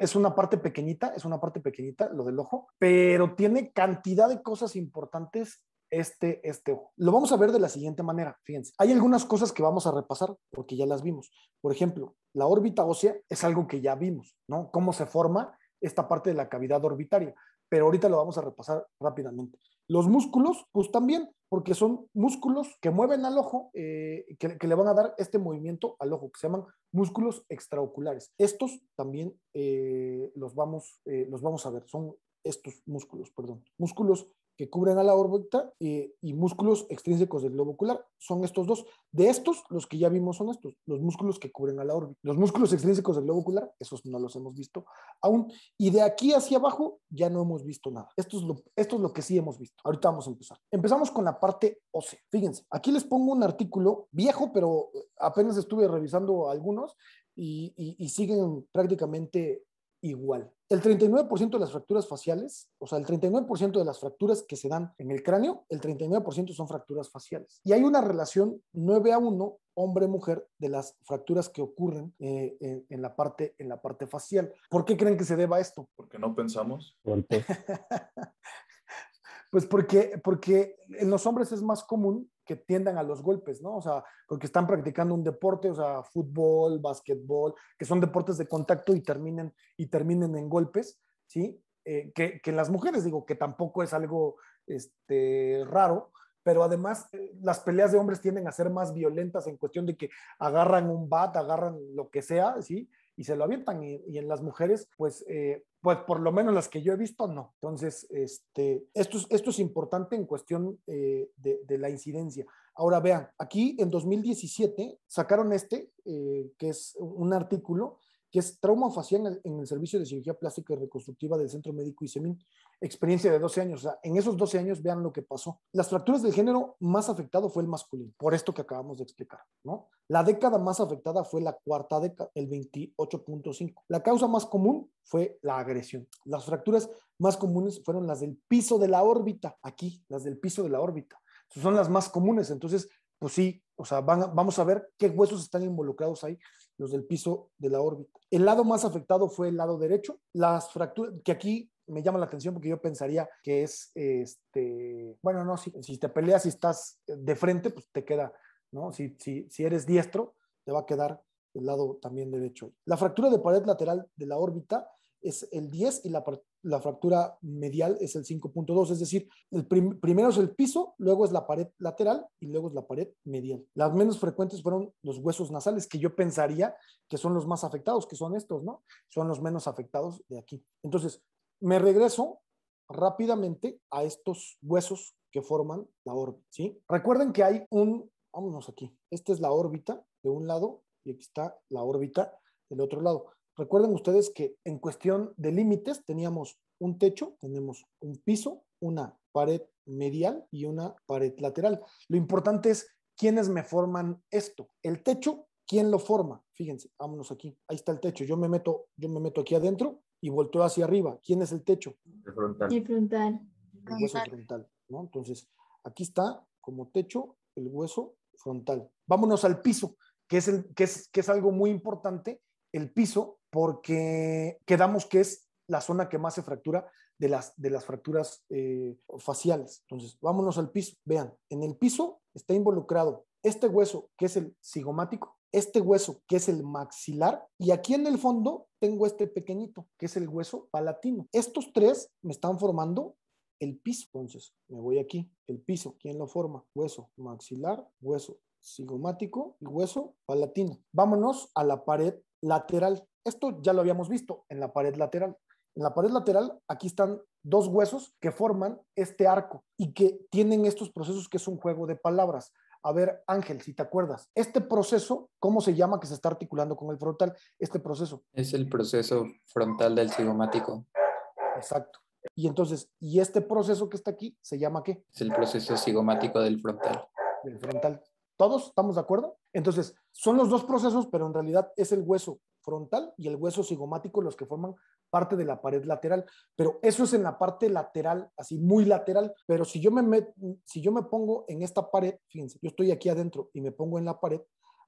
es una parte pequeñita, es una parte pequeñita lo del ojo, pero tiene cantidad de cosas importantes este, este ojo. Lo vamos a ver de la siguiente manera, fíjense. Hay algunas cosas que vamos a repasar porque ya las vimos. Por ejemplo, la órbita ósea es algo que ya vimos, ¿no? Cómo se forma esta parte de la cavidad orbitaria pero ahorita lo vamos a repasar rápidamente. Los músculos, pues también, porque son músculos que mueven al ojo, eh, que, le van a dar este movimiento al ojo, que se llaman músculos extraoculares. Estos también eh, los, vamos, eh, los vamos a ver, son estos músculos, perdón, músculos que cubren a la órbita eh, y músculos extrínsecos del globo ocular. Son estos dos. De estos, los que ya vimos son estos, los músculos que cubren a la órbita. Los músculos extrínsecos del globo ocular, esos no los hemos visto aún. Y de aquí hacia abajo ya no hemos visto nada. Esto es lo, esto es lo que sí hemos visto. Ahorita vamos a empezar. Empezamos con la parte ósea. Fíjense, aquí les pongo un artículo viejo, pero apenas estuve revisando algunos y, y siguen prácticamente igual. El 39% de las fracturas faciales, o sea, el 39% de las fracturas que se dan en el cráneo, el 39% son fracturas faciales. Y hay una relación 9 a 1 hombre-mujer de las fracturas que ocurren eh, en, la parte, en la parte facial. ¿Por qué creen que se deba a esto? Porque no pensamos. pues porque, porque en los hombres es más común que tiendan a los golpes, ¿no? O sea, porque están practicando un deporte, o sea, fútbol, básquetbol, que son deportes de contacto y terminen, y terminen en golpes, ¿sí? Eh, que, que, las mujeres, digo, que tampoco es algo este, raro, pero además eh, las peleas de hombres tienden a ser más violentas en cuestión de que agarran un bat, agarran lo que sea, ¿sí? y se lo avientan. Y, en las mujeres, pues, eh, pues por lo menos las que yo he visto, no. Entonces, este, esto, es, esto es importante en cuestión eh, de, la incidencia. Ahora vean, aquí en 2017 sacaron este, eh, que es un artículo que es trauma facial en el servicio de cirugía plástica y reconstructiva del Centro Médico ISEMIN, experiencia de 12 años. O sea, en esos 12 años vean lo que pasó. Las fracturas del género más afectado fue el masculino, por esto que acabamos de explicar, ¿no? La década más afectada fue la cuarta década, el 28.5. La causa más común fue la agresión. Las fracturas más comunes fueron las del piso de la órbita, aquí, las del piso de la órbita. Son las más comunes, entonces, pues sí, o sea, vamos a ver qué huesos están involucrados ahí los del piso de la órbita. El lado más afectado fue el lado derecho. Las fracturas, que aquí me llama la atención porque yo pensaría que es, este, bueno, no, si, te peleas y estás de frente, pues te queda, ¿no? Si, si, si eres diestro, te va a quedar el lado también derecho. La fractura de pared lateral de la órbita es el 10 y la la fractura medial es el 5.2, es decir, primero es el piso, luego es la pared lateral y luego es la pared medial. Las menos frecuentes fueron los huesos nasales, que yo pensaría que son los más afectados, que son estos, ¿no? Son los menos afectados de aquí. Entonces, me regreso rápidamente a estos huesos que forman la órbita, ¿sí? Recuerden que hay un, vámonos aquí, esta es la órbita de un lado y aquí está la órbita del otro lado. Recuerden ustedes que en cuestión de límites teníamos un techo, tenemos un piso, una pared medial y una pared lateral. Lo importante es quiénes me forman esto. El techo, ¿quién lo forma? Fíjense, vámonos aquí. Ahí está el techo. Yo me meto, yo me meto aquí adentro y vuelto hacia arriba. ¿Quién es el techo? El frontal. El frontal. hueso frontal, ¿no? Entonces, aquí está como techo el hueso frontal. Vámonos al piso, que es, el, que es, que es algo muy importante. El piso porque quedamos que es la zona que más se fractura de las, de las fracturas eh, faciales. Entonces, vámonos al piso. Vean, en el piso está involucrado este hueso que es el cigomático, este hueso que es el maxilar y aquí en el fondo tengo este pequeñito que es el hueso palatino. Estos tres me están formando el piso. Entonces, me voy aquí, el piso, ¿quién lo forma? Hueso maxilar, hueso cigomático y hueso palatino. Vámonos a la pared lateral. Esto ya lo habíamos visto en la pared lateral. En la pared lateral, aquí están dos huesos que forman este arco y que tienen estos procesos que es un juego de palabras. A ver, Ángel, si te acuerdas, este proceso, ¿cómo se llama que se está articulando con el frontal? Este proceso. Es el proceso frontal del cigomático. Exacto. Y entonces, ¿y este proceso que está aquí se llama qué? Es el proceso cigomático del frontal. Del frontal. ¿Todos estamos de acuerdo? Entonces, son los dos procesos, pero en realidad es el hueso frontal y el hueso cigomático, los que forman parte de la pared lateral, pero eso es en la parte lateral, así muy lateral, pero si yo me, si yo me pongo en esta pared, fíjense, yo estoy aquí adentro y me pongo en la pared,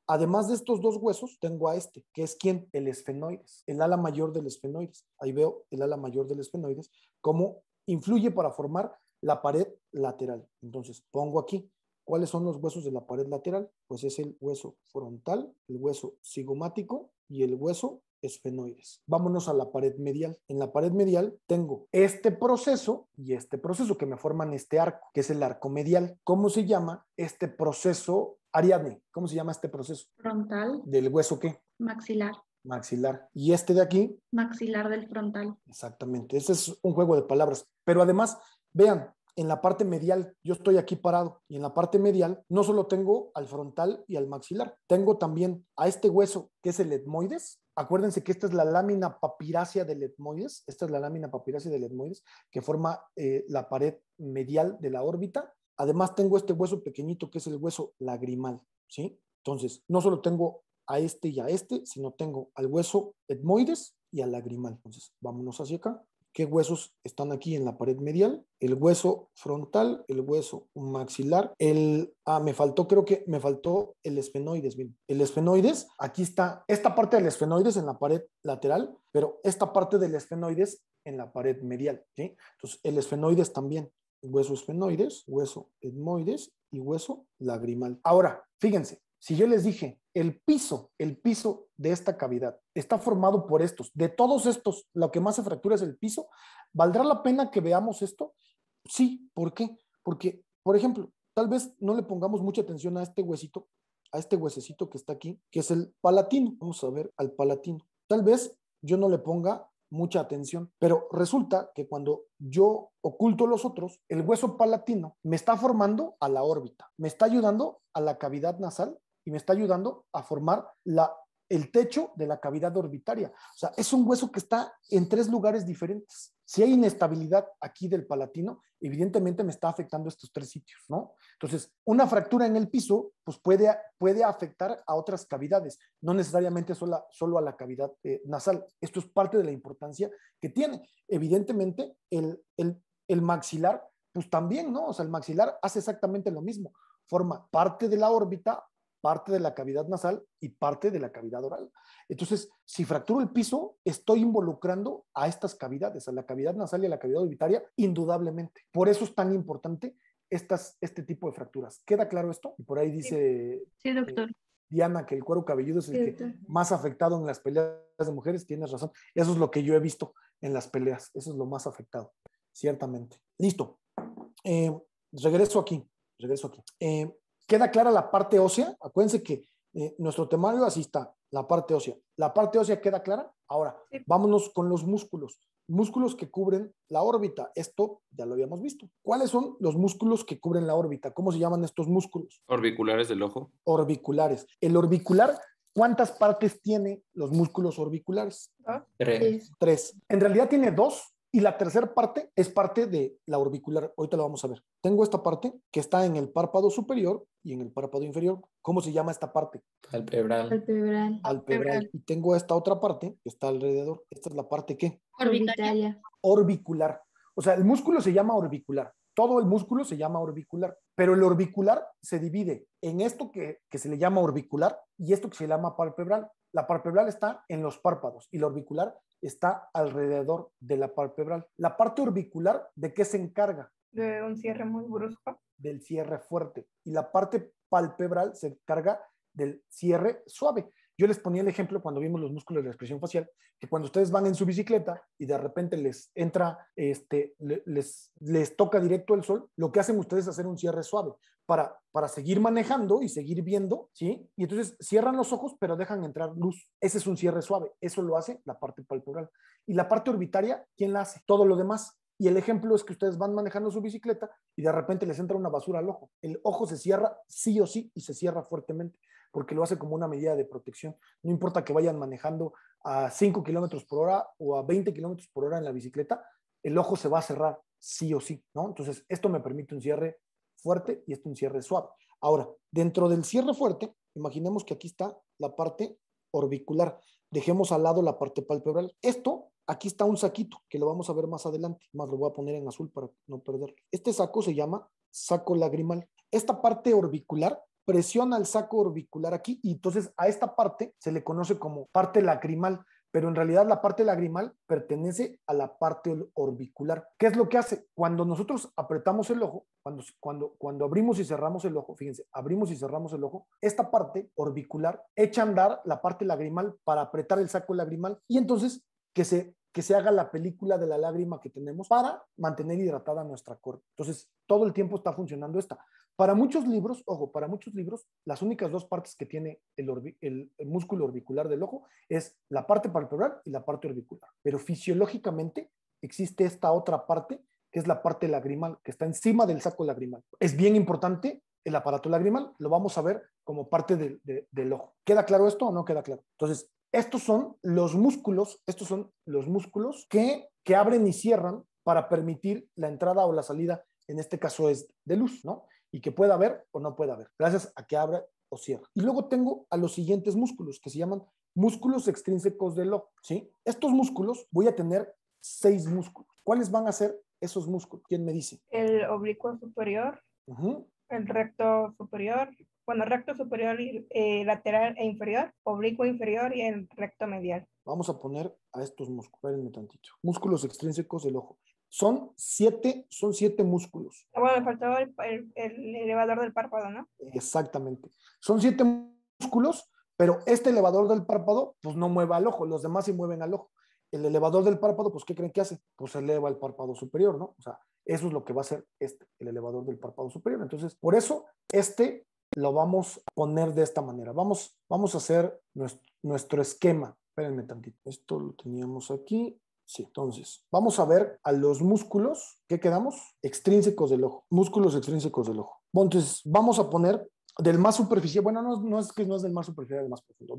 Además de estos dos huesos, tengo a este, que es quien? El esfenoides, el ala mayor del esfenoides. Ahí veo el ala mayor del esfenoides, cómo influye para formar la pared lateral. Entonces, pongo aquí. ¿Cuáles son los huesos de la pared lateral? Pues es el hueso frontal, el hueso cigomático y el hueso esfenoides. Vámonos a la pared medial. En la pared medial tengo este proceso y este proceso que me forman este arco, que es el arco medial. ¿Cómo se llama este proceso? Ariadne, ¿cómo se llama este proceso? Frontal. ¿Del hueso qué? Maxilar. Maxilar. ¿Y este de aquí? Maxilar del frontal. Exactamente. Ese es un juego de palabras. Pero además, vean, en la parte medial, yo estoy aquí parado y en la parte medial no solo tengo al frontal y al maxilar, tengo también a este hueso que es el etmoides. Acuérdense que esta es la lámina papirácea del etmoides, esta es la lámina papirácea del etmoides que forma eh, la pared medial de la órbita. Además tengo este hueso pequeñito que es el hueso lagrimal, ¿sí? Entonces, no solo tengo a este y a este, sino tengo al hueso etmoides y al lagrimal. Entonces, vámonos hacia acá qué huesos están aquí en la pared medial, el hueso frontal, el hueso maxilar, el ah, me faltó, creo que me faltó el esfenoides, el esfenoides, aquí está esta parte del esfenoides en la pared lateral, pero esta parte del esfenoides en la pared medial, Entonces, el esfenoides también, hueso esfenoides, hueso etmoides y hueso lagrimal. Ahora, fíjense, si yo les dije, el piso, el piso de esta cavidad está formado por estos, de todos estos, lo que más se fractura es el piso, ¿valdrá la pena que veamos esto? Sí, ¿por qué? Porque, por ejemplo, tal vez no le pongamos mucha atención a este huesito, a este huesecito que está aquí, que es el palatino. Vamos a ver al palatino. Tal vez yo no le ponga mucha atención. Pero resulta que cuando yo oculto los otros, el hueso palatino me está formando a la órbita, me está ayudando a la cavidad nasal y me está ayudando a formar la, el techo de la cavidad orbitaria. O sea, es un hueso que está en tres lugares diferentes. Si hay inestabilidad aquí del palatino, evidentemente me está afectando estos tres sitios, ¿no? Entonces, una fractura en el piso, pues puede, puede afectar a otras cavidades, no necesariamente solo a la cavidad eh, nasal. Esto es parte de la importancia que tiene. Evidentemente, el, el, el maxilar, pues también, ¿no? O sea, el maxilar hace exactamente lo mismo forma parte de la órbita parte de la cavidad nasal y parte de la cavidad oral. Entonces, si fracturo el piso, estoy involucrando a estas cavidades, a la cavidad nasal y a la cavidad orbitaria, indudablemente. Por eso es tan importante estas, este tipo de fracturas. ¿Queda claro esto? Y por ahí dice eh, Diana que el cuero cabelludo es el que más afectado en las peleas de mujeres. Tienes razón. Eso es lo que yo he visto en las peleas. Eso es lo más afectado, ciertamente. Listo. Eh, regreso aquí. Regreso aquí. Eh, queda clara la parte ósea. Acuérdense que eh, nuestro temario así está, la parte ósea. La parte ósea queda clara. Ahora, vámonos con los músculos. Músculos que cubren la órbita. Esto ya lo habíamos visto. ¿Cuáles son los músculos que cubren la órbita? ¿Cómo se llaman estos músculos? Orbiculares del ojo. Orbiculares. El orbicular ¿Cuántas partes tiene los músculos orbiculares? Ah. Tres. Tres. En realidad tiene dos, y la tercera parte es parte de la orbicular. Ahorita la vamos a ver. Tengo esta parte que está en el párpado superior y en el párpado inferior. ¿Cómo se llama esta parte? Alpebral. Alpebral. Alpebral. Y tengo esta otra parte que está alrededor. Esta es la parte que? Orbitaria. Orbicular. O sea, el músculo se llama orbicular. Todo el músculo se llama orbicular. Pero el orbicular se divide en esto que, que se le llama orbicular y esto que se llama palpebral. La palpebral está en los párpados y la orbicular está alrededor de la palpebral. La parte orbicular, ¿de qué se encarga? De un cierre muy brusco. Del cierre fuerte. Y la parte palpebral se encarga del cierre suave. Yo les ponía el ejemplo cuando vimos los músculos de la expresión facial, que cuando ustedes van en su bicicleta y de repente les entra, este, les, les toca directo el sol, lo que hacen ustedes es hacer un cierre suave para, para seguir manejando y seguir viendo, ¿sí? Y entonces cierran los ojos, pero dejan entrar luz. Ese es un cierre suave. Eso lo hace la parte palpebral. Y la parte orbitaria, ¿quién la hace? Todo lo demás. Y el ejemplo es que ustedes van manejando su bicicleta y de repente les entra una basura al ojo. El ojo se cierra sí o sí y se cierra fuertemente porque lo hace como una medida de protección. No importa que vayan manejando a 5 kilómetros por hora o a 20 kilómetros por hora en la bicicleta, el ojo se va a cerrar sí o sí, ¿no? Entonces, esto me permite un cierre fuerte y esto un cierre suave. Ahora, dentro del cierre fuerte, imaginemos que aquí está la parte orbicular. Dejemos al lado la parte palpebral. Esto, aquí está un saquito, que lo vamos a ver más adelante. Más lo voy a poner en azul para no perderlo. Este saco se llama saco lagrimal. Esta parte orbicular presiona el saco orbicular aquí y entonces a esta parte se le conoce como parte lacrimal pero en realidad la parte lacrimal pertenece a la parte orbicular. ¿Qué es lo que hace? Cuando nosotros apretamos el ojo, cuando, cuando, cuando abrimos y cerramos el ojo, fíjense, abrimos y cerramos el ojo, esta parte orbicular echa a andar la parte lacrimal para apretar el saco lagrimal y entonces que se que se haga la película de la lágrima que tenemos para mantener hidratada nuestra corte. Entonces, todo el tiempo está funcionando esta. Para muchos libros, ojo, para muchos libros, las únicas dos partes que tiene el, músculo orbicular del ojo es la parte palpebral y la parte orbicular. Pero fisiológicamente existe esta otra parte, que es la parte lagrimal, que está encima del saco lagrimal. Es bien importante el aparato lagrimal, lo vamos a ver como parte del ojo. ¿Queda claro esto o no queda claro? Entonces, estos son los músculos, estos son los músculos que, que abren y cierran para permitir la entrada o la salida, en este caso es de luz, ¿no? y que pueda haber o no pueda haber, gracias a que abra o cierre. Y luego tengo a los siguientes músculos que se llaman músculos extrínsecos del ojo, ¿sí? Estos músculos voy a tener seis músculos. ¿Cuáles van a ser esos músculos? ¿Quién me dice? El oblicuo superior, el recto superior, bueno, recto superior, eh, lateral e inferior, oblicuo inferior y el recto medial. Vamos a poner a estos músculos, espérenme tantito. Músculos extrínsecos del ojo. Son siete, son siete músculos. Ah, bueno, me faltaba el, elevador del párpado, ¿no? Exactamente. Son siete músculos, pero este elevador del párpado, pues no mueve al ojo, los demás sí mueven al ojo. El elevador del párpado, pues, ¿qué creen que hace? Pues eleva el párpado superior, ¿no? O sea, eso es lo que va a hacer este, el elevador del párpado superior. Entonces, por eso, este lo vamos a poner de esta manera. Vamos, vamos a hacer nuestro, nuestro esquema. Espérenme tantito. Esto lo teníamos aquí. Sí, entonces, vamos a ver a los músculos, ¿qué quedamos? Extrínsecos del ojo, músculos extrínsecos del ojo. Bueno, entonces, vamos a poner del más superficial, bueno, no, es que no es del más superficial, del más profundo,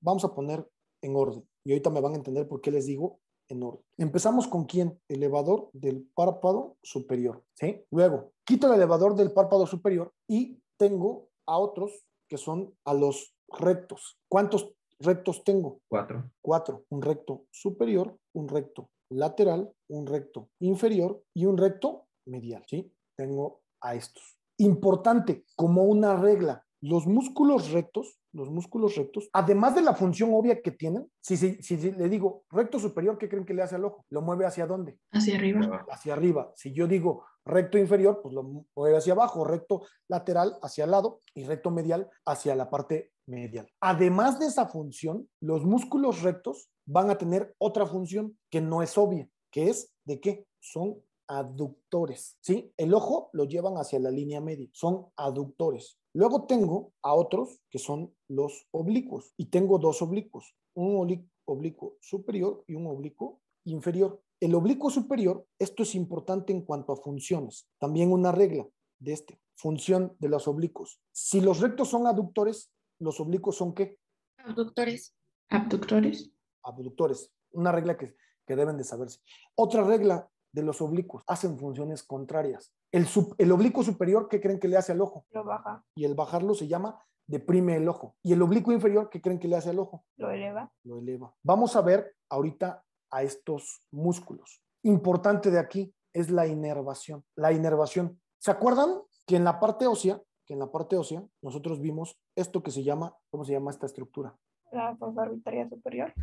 vamos a poner en orden. Y ahorita me van a entender por qué les digo en orden. Empezamos con quién? Elevador del párpado superior. ¿sí? Luego, quito el elevador del párpado superior y tengo a otros que son a los rectos. ¿Cuántos rectos tengo? Cuatro. Cuatro. Un recto superior, un recto lateral, un recto inferior y un recto medial. ¿sí? Tengo a estos. Importante, como una regla, los músculos rectos los músculos rectos, además de la función obvia que tienen, si, le digo recto superior, ¿qué creen que le hace al ojo? ¿Lo mueve hacia dónde? Hacia arriba. Hacia arriba. Si yo digo recto inferior, pues lo mueve hacia abajo, recto lateral hacia el lado y recto medial hacia la parte medial. Además de esa función, los músculos rectos van a tener otra función que no es obvia, que es de qué? Son aductores, ¿sí? El ojo lo llevan hacia la línea media, son aductores. Luego tengo a otros que son los oblicuos y tengo dos oblicuos, un oblicuo superior y un oblicuo inferior. El oblicuo superior, esto es importante en cuanto a funciones, también una regla de este, función de los oblicuos. Si los rectos son aductores, los oblicuos son qué? Abductores. Abductores. Abductores, una regla que, que deben de saberse. Otra regla de los oblicuos, hacen funciones contrarias. El, el oblicuo superior, ¿qué creen que le hace al ojo? Lo baja. Y el bajarlo se llama deprime el ojo. Y el oblicuo inferior, ¿qué creen que le hace al ojo? Lo eleva. Lo eleva. Vamos a ver ahorita a estos músculos. Importante de aquí es la inervación. La inervación. ¿Se acuerdan que en la parte ósea, que en la parte ósea, nosotros vimos esto que se llama, ¿cómo se llama esta estructura? La fosa superior.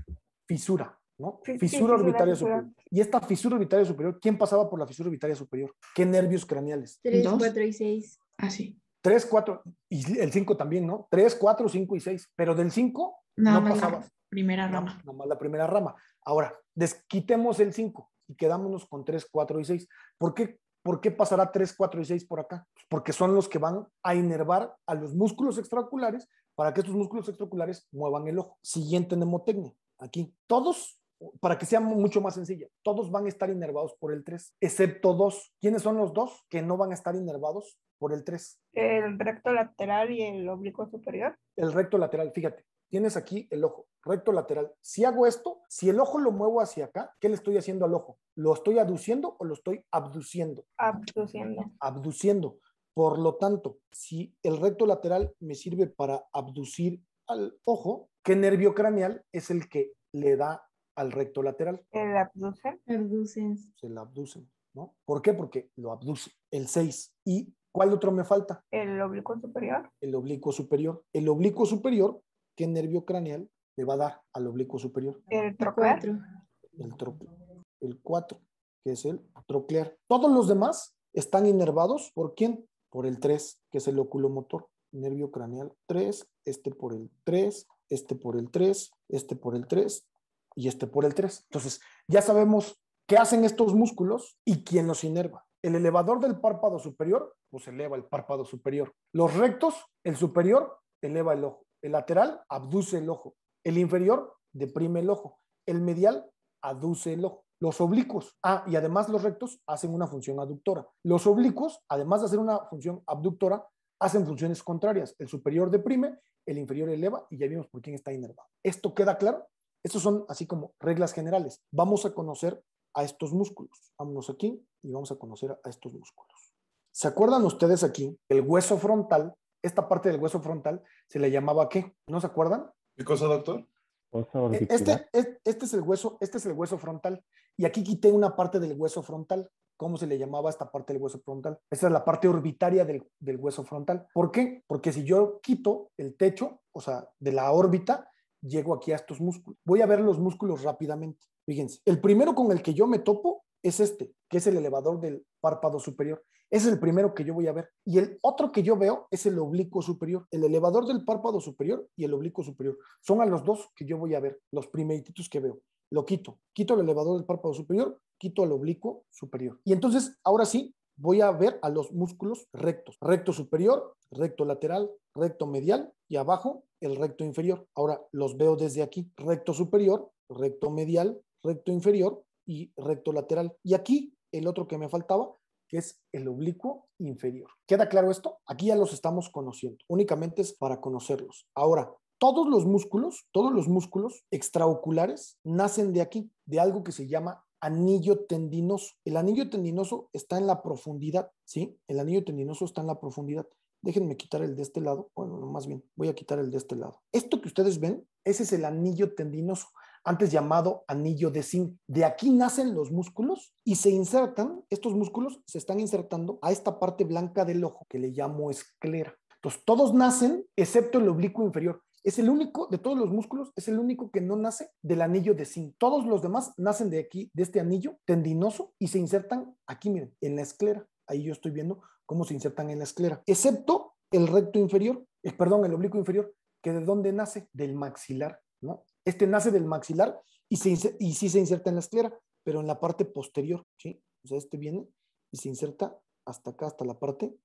Fisura. ¿no? fisura orbitaria superior. Y esta fisura orbitaria superior, ¿quién pasaba por la fisura orbitaria superior? ¿Qué nervios craneales? 3, 4 y 6. Así. 3, 4, y el 5 también, ¿no? 3, 4, 5 y 6. Pero del 5 no, pasaba. primera rama. Nada, más la primera rama. Ahora, desquitemos el 5 y quedámonos con 3, 4 y 6. ¿Por qué, ¿Por qué pasará 3, 4 y 6 por acá? Porque son los que van a inervar a los músculos extraoculares para que estos músculos extraoculares muevan el ojo. Siguiente mnemotecnia. Aquí, todos para que sea mucho más sencilla, todos van a estar inervados por el 3, excepto dos. ¿Quiénes son los dos que no van a estar inervados por el 3? El recto lateral y el oblicuo superior. El recto lateral, fíjate, tienes aquí el ojo, recto lateral. Si hago esto, si el ojo lo muevo hacia acá, ¿qué le estoy haciendo al ojo? ¿Lo estoy aduciendo o lo estoy abduciendo? Abduciendo. Abduciendo. Por lo tanto, si el recto lateral me sirve para abducir al ojo, ¿qué nervio craneal es el que le da al recto lateral. ¿El abducen? Abducen. Se la abducen, ¿no? ¿Por qué? Porque lo abduce. El 6. ¿Y cuál otro me falta? El oblicuo superior. El oblicuo superior. El oblicuo superior, ¿qué nervio craneal le va a dar al oblicuo superior? El troclear. El, troclear. el 4, que es el troclear. Todos los demás están inervados. ¿Por quién? Por el 3, que es el oculomotor. Nervio craneal 3, este por el 3, este por el 3, este por el 3, y este por el 3. Entonces, ya sabemos qué hacen estos músculos y quién los inerva. El elevador del párpado superior, pues eleva el párpado superior. Los rectos, el superior, eleva el ojo. El lateral, abduce el ojo. El inferior, deprime el ojo. El medial, aduce el ojo. Los oblicuos, ah, y además los rectos hacen una función aductora. Los oblicuos, además de hacer una función abductora, hacen funciones contrarias. El superior deprime, el inferior eleva y ya vimos por quién está inervado. ¿Esto queda claro? Estos son así como reglas generales. Vamos a conocer a estos músculos. Vámonos aquí y vamos a conocer a estos músculos. ¿Se acuerdan ustedes aquí? El hueso frontal, esta parte del hueso frontal se le llamaba ¿qué? ¿No se acuerdan? ¿Qué cosa, doctor? E-, este, este, es el hueso, este es el hueso frontal. Y aquí quité una parte del hueso frontal. ¿Cómo se le llamaba esta parte del hueso frontal? Esta es la parte orbitaria del, del hueso frontal. ¿Por qué? Porque si yo quito el techo, o sea, de la órbita, llego aquí a estos músculos. Voy a ver los músculos rápidamente. Fíjense, el primero con el que yo me topo es este, que es el elevador del párpado superior. Es el primero que yo voy a ver. Y el otro que yo veo es el oblicuo superior, el elevador del párpado superior y el oblicuo superior. Son a los dos que yo voy a ver, los primeritos que veo. Lo quito, quito el elevador del párpado superior, quito el oblicuo superior. Y entonces, ahora sí, voy a ver a los músculos rectos, recto superior, recto lateral, recto medial y abajo el recto inferior. Ahora los veo desde aquí, recto superior, recto medial, recto inferior y recto lateral. Y aquí el otro que me faltaba, que es el oblicuo inferior. ¿Queda claro esto? Aquí ya los estamos conociendo, únicamente es para conocerlos. Ahora, todos los músculos, todos los músculos extraoculares nacen de aquí, de algo que se llama anillo tendinoso. El anillo tendinoso está en la profundidad, ¿sí? El anillo tendinoso está en la profundidad. Déjenme quitar el de este lado. Bueno, más bien, voy a quitar el de este lado. Esto que ustedes ven, ese es el anillo tendinoso, antes llamado anillo de zinc. De aquí nacen los músculos y se insertan, estos músculos se están insertando a esta parte blanca del ojo que le llamo esclera. Entonces, todos nacen excepto el oblicuo inferior. Es el único de todos los músculos, es el único que no nace del anillo de zinc. Todos los demás nacen de aquí, de este anillo tendinoso y se insertan aquí, miren, en la esclera. Ahí yo estoy viendo cómo se insertan en la esclera, excepto el recto inferior, eh, perdón, el oblicuo inferior, que de dónde nace? Del maxilar, ¿no? Este nace del maxilar y, se y sí se inserta en la esclera, pero en la parte posterior, ¿sí? O sea, este viene y se inserta hasta acá, hasta la parte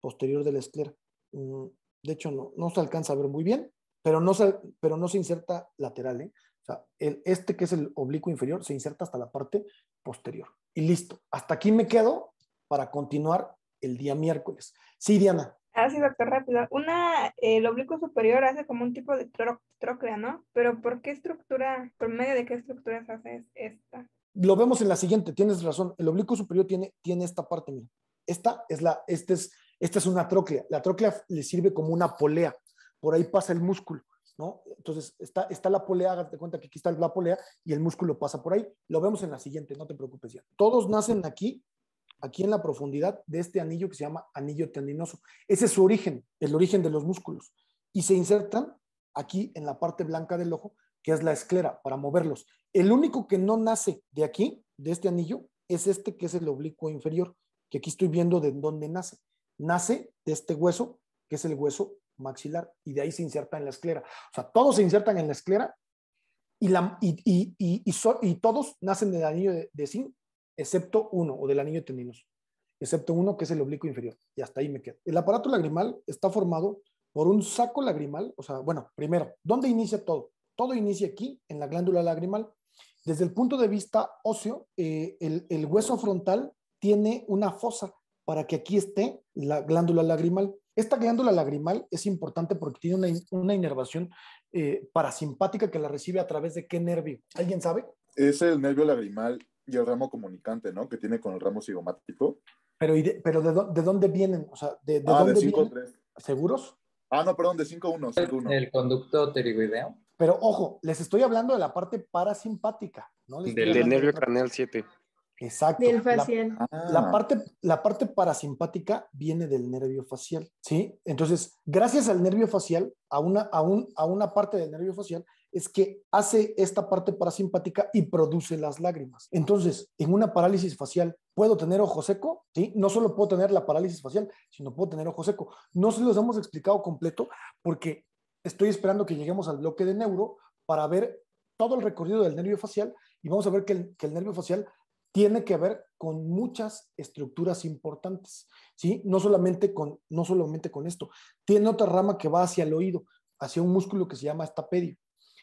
posterior de la esclera. Mm, de hecho, no, no se alcanza a ver muy bien, pero no se, pero no se inserta lateral. ¿eh? el, este que es el oblicuo inferior se inserta hasta la parte posterior. Y listo. Hasta aquí me quedo para continuar el día miércoles. Sí, Diana. Ah, sí, doctor, rápido. Una, el oblicuo superior hace como un tipo de troclea ¿no? Pero ¿por qué estructura, por medio de qué estructuras hace esta? Lo vemos en la siguiente, tienes razón. El oblicuo superior tiene, tiene esta parte, mira. Esta es la, este es, esta es una troclea La troclea le sirve como una polea por ahí pasa el músculo, ¿no? Entonces está, está la polea, hágate cuenta que aquí está la polea y el músculo pasa por ahí. Lo vemos en la siguiente, no te preocupes ya. Todos nacen aquí, aquí en la profundidad de este anillo que se llama anillo tendinoso. Ese es su origen, el origen de los músculos. Y se insertan aquí en la parte blanca del ojo, que es la esclera, para moverlos. El único que no nace de aquí, de este anillo, es este que es el oblicuo inferior, que aquí estoy viendo de dónde nace. Nace de este hueso, que es el hueso maxilar y de ahí se inserta en la esclera. O sea, todos se insertan en la esclera y, la, y, y, todos nacen del anillo de, de zinc, excepto uno, o del anillo teninos excepto uno que es el oblicuo inferior. Y hasta ahí me quedo. El aparato lagrimal está formado por un saco lagrimal, o sea, bueno, primero, ¿dónde inicia todo? Todo inicia aquí, en la glándula lagrimal. Desde el punto de vista óseo, eh, el, el hueso frontal tiene una fosa para que aquí esté la glándula lagrimal. Esta glándula lagrimal es importante porque tiene una, inervación eh, parasimpática que la recibe a través de qué nervio. ¿Alguien sabe? Es el nervio lagrimal y el ramo comunicante, ¿no? Que tiene con el ramo cigomático. Pero, de, pero de, de, dónde vienen? O sea, ¿de, de ah, dónde 5 3. ¿Seguros? Ah, no, perdón, de 5-1. El conducto pterigoideo. Pero ojo, les estoy hablando de la parte parasimpática, ¿no? del, nervio craneal 7. Exacto. La, ah. parte, la parte parasimpática viene del nervio facial, ¿sí? Entonces, gracias al nervio facial, a una, a, a una parte del nervio facial, es que hace esta parte parasimpática y produce las lágrimas. Entonces, en una parálisis facial, ¿puedo tener ojo seco? ¿Sí? No solo puedo tener la parálisis facial, sino puedo tener ojo seco. No se los hemos explicado completo porque estoy esperando que lleguemos al bloque de neuro para ver todo el recorrido del nervio facial y vamos a ver que el nervio facial tiene que ver con muchas estructuras importantes, ¿sí? No solamente con, no solamente con esto, tiene otra rama que va hacia el oído, hacia un músculo que se llama estapedio.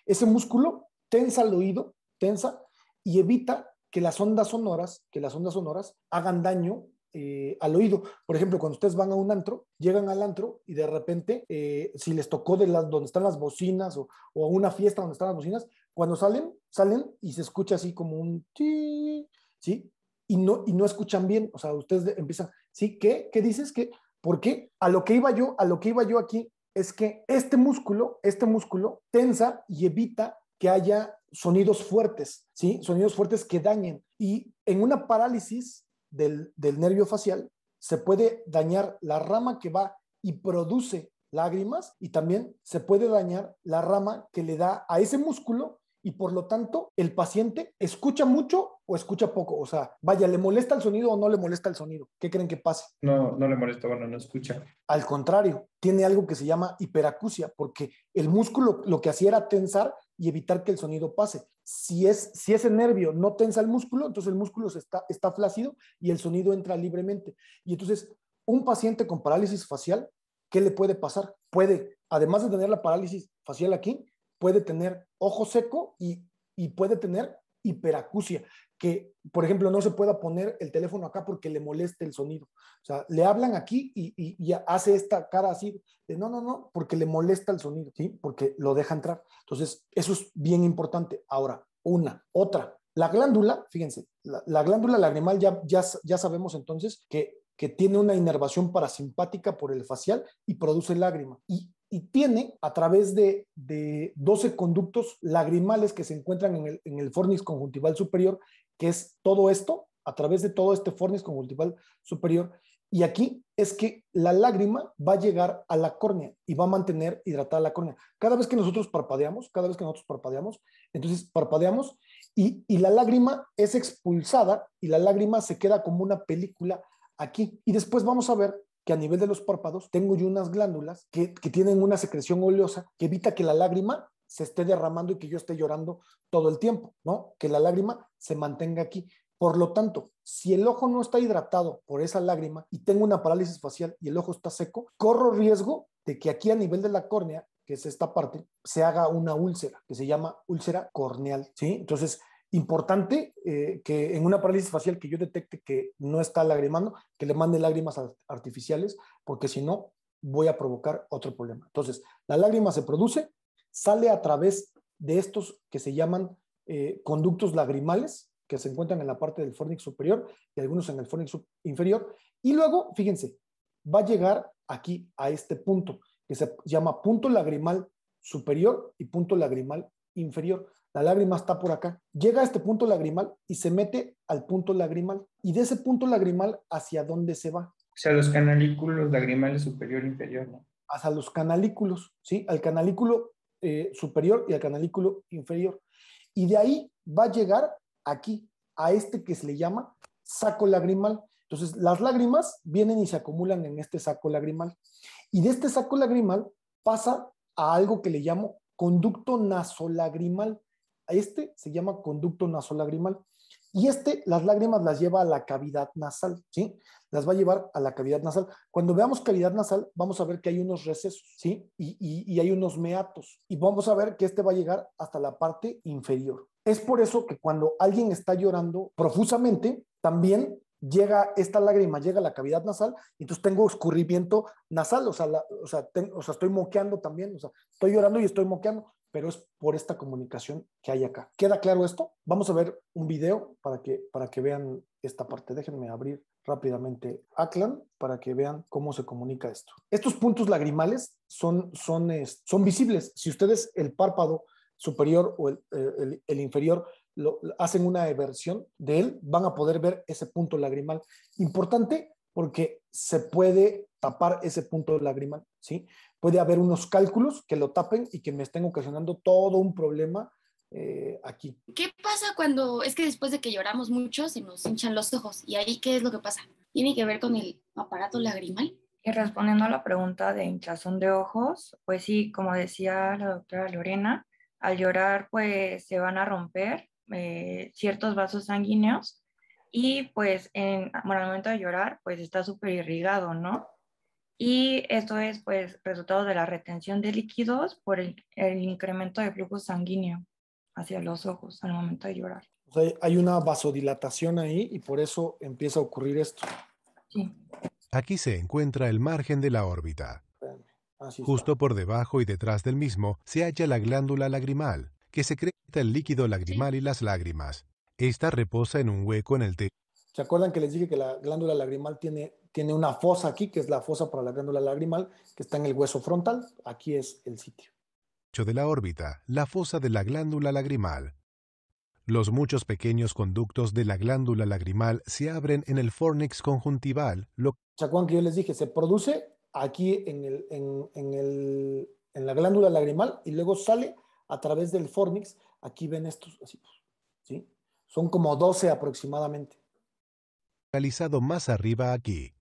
Ese músculo tensa el oído, tensa, y evita que las ondas sonoras, que las ondas sonoras hagan daño eh, al oído. Por ejemplo, cuando ustedes van a un antro, llegan al antro y de repente, eh, si les tocó de las, donde están las bocinas o, a una fiesta donde están las bocinas, cuando salen, salen y se escucha así como un... ti ¿sí? Y no, y no escuchan bien, o sea, ustedes empiezan, ¿sí? ¿Qué? ¿Qué dices? que ¿Por A lo que iba yo, a lo que iba yo aquí es que este músculo, este músculo tensa y evita que haya sonidos fuertes, ¿sí? Sonidos fuertes que dañen. Y en una parálisis del, del nervio facial se puede dañar la rama que va y produce lágrimas y también se puede dañar la rama que le da a ese músculo y por lo tanto el paciente escucha mucho o escucha poco. O sea, vaya, ¿le molesta el sonido o no le molesta el sonido? ¿Qué creen que pase? No, no le molesta, bueno, no escucha. Al contrario, tiene algo que se llama hiperacusia, porque el músculo lo que hacía era tensar y evitar que el sonido pase. Si, es, si ese nervio no tensa el músculo, entonces el músculo está, está flácido y el sonido entra libremente. Y entonces, un paciente con parálisis facial, ¿qué le puede pasar? Puede, además de tener la parálisis facial aquí, puede tener ojo seco y, puede tener hiperacusia, que por ejemplo no se pueda poner el teléfono acá porque le moleste el sonido. O sea, le hablan aquí y, y, hace esta cara así de no, no, no, porque le molesta el sonido, ¿sí? Porque lo deja entrar. Entonces, eso es bien importante. Ahora, una, otra. La glándula, fíjense, la, glándula lagrimal ya, ya, ya sabemos entonces que que tiene una inervación parasimpática por el facial y produce lágrima. Y y tiene a través de, 12 conductos lagrimales que se encuentran en el, en fornix conjuntival superior, que es todo esto, a través de todo este fornix conjuntival superior. Y aquí es que la lágrima va a llegar a la córnea y va a mantener hidratada la córnea. Cada vez que nosotros parpadeamos, cada vez que nosotros parpadeamos, entonces parpadeamos y la lágrima es expulsada y la lágrima se queda como una película aquí. Y después vamos a ver que a nivel de los párpados tengo yo unas glándulas que, tienen una secreción oleosa que evita que la lágrima se esté derramando y que yo esté llorando todo el tiempo, ¿no? Que la lágrima se mantenga aquí. Por lo tanto, si el ojo no está hidratado por esa lágrima y tengo una parálisis facial y el ojo está seco, corro riesgo de que aquí a nivel de la córnea, que es esta parte, se haga una úlcera que se llama úlcera corneal, ¿sí? Entonces, importante eh, que en una parálisis facial que yo detecte que no está lagrimando, que le mande lágrimas artificiales, porque si no, voy a provocar otro problema. Entonces, la lágrima se produce, sale a través de estos que se llaman eh, conductos lagrimales, que se encuentran en la parte del fornix superior y algunos en el fornix inferior. Y luego, fíjense, va a llegar aquí a este punto, que se llama punto lagrimal superior y punto lagrimal inferior la lágrima está por acá, llega a este punto lagrimal y se mete al punto lagrimal. Y de ese punto lagrimal, ¿hacia dónde se va? O sea, los canalículos lagrimales superior e inferior, ¿no? Hacia los canalículos, ¿sí? Al canalículo eh, superior y al canalículo inferior. Y de ahí va a llegar aquí, a este que se le llama saco lagrimal. Entonces, las lágrimas vienen y se acumulan en este saco lagrimal. Y de este saco lagrimal pasa a algo que le llamo conducto nasolagrimal. Este se llama conducto nasolagrimal. Y este, las lágrimas las lleva a la cavidad nasal, ¿sí? Las va a llevar a la cavidad nasal. Cuando veamos cavidad nasal, vamos a ver que hay unos recesos, ¿sí? Y, hay unos meatos. Y vamos a ver que este va a llegar hasta la parte inferior. Es por eso que cuando alguien está llorando profusamente, también llega esta lágrima, llega a la cavidad nasal, y entonces tengo escurrimiento nasal, o sea, o, sea, o sea, estoy moqueando también, o sea, estoy llorando y estoy moqueando, pero es por esta comunicación que hay acá. ¿Queda claro esto? Vamos a ver un video para que, para que vean esta parte. Déjenme abrir rápidamente Aclan para que vean cómo se comunica esto. Estos puntos lagrimales son, son, visibles. Si ustedes el párpado superior o el, eh, inferior lo, hacen una eversión de él, van a poder ver ese punto lagrimal. Importante porque se puede tapar ese punto lagrimal. Puede haber unos cálculos que lo tapen y que me estén ocasionando todo un problema eh, aquí. ¿Qué pasa cuando es que después de que lloramos mucho se nos hinchan los ojos? ¿Y ahí qué es lo que pasa? ¿Tiene que ver con el aparato lagrimal? Y respondiendo a la pregunta de hinchazón de ojos, pues sí, como decía la doctora Lorena, al llorar pues se van a romper eh, ciertos vasos sanguíneos y pues en, bueno, al momento de llorar pues está súper irrigado, ¿no? Y esto es pues resultado de la retención de líquidos por el, incremento de flujo sanguíneo hacia los ojos al momento de llorar. hay una vasodilatación ahí y por eso empieza a ocurrir esto. Sí. Aquí se encuentra el margen de la órbita. Ah, Justo por debajo y detrás del mismo se halla la glándula lagrimal, que secreta el líquido lagrimal y las lágrimas. Esta reposa en un hueco en el techo ¿Se acuerdan que les dije que la glándula lagrimal tiene, tiene una fosa aquí, que es la fosa para la glándula lagrimal, que está en el hueso frontal? Aquí es el sitio. De la órbita, la fosa de la glándula lagrimal. Los muchos pequeños conductos de la glándula lagrimal se abren en el fornix conjuntival. Lo... ¿Se que yo les dije? Se produce aquí en, el, en, el, en la glándula lagrimal y luego sale a través del fornix. Aquí ven estos, así, ¿sí? Son como 12 aproximadamente realizado más arriba aquí.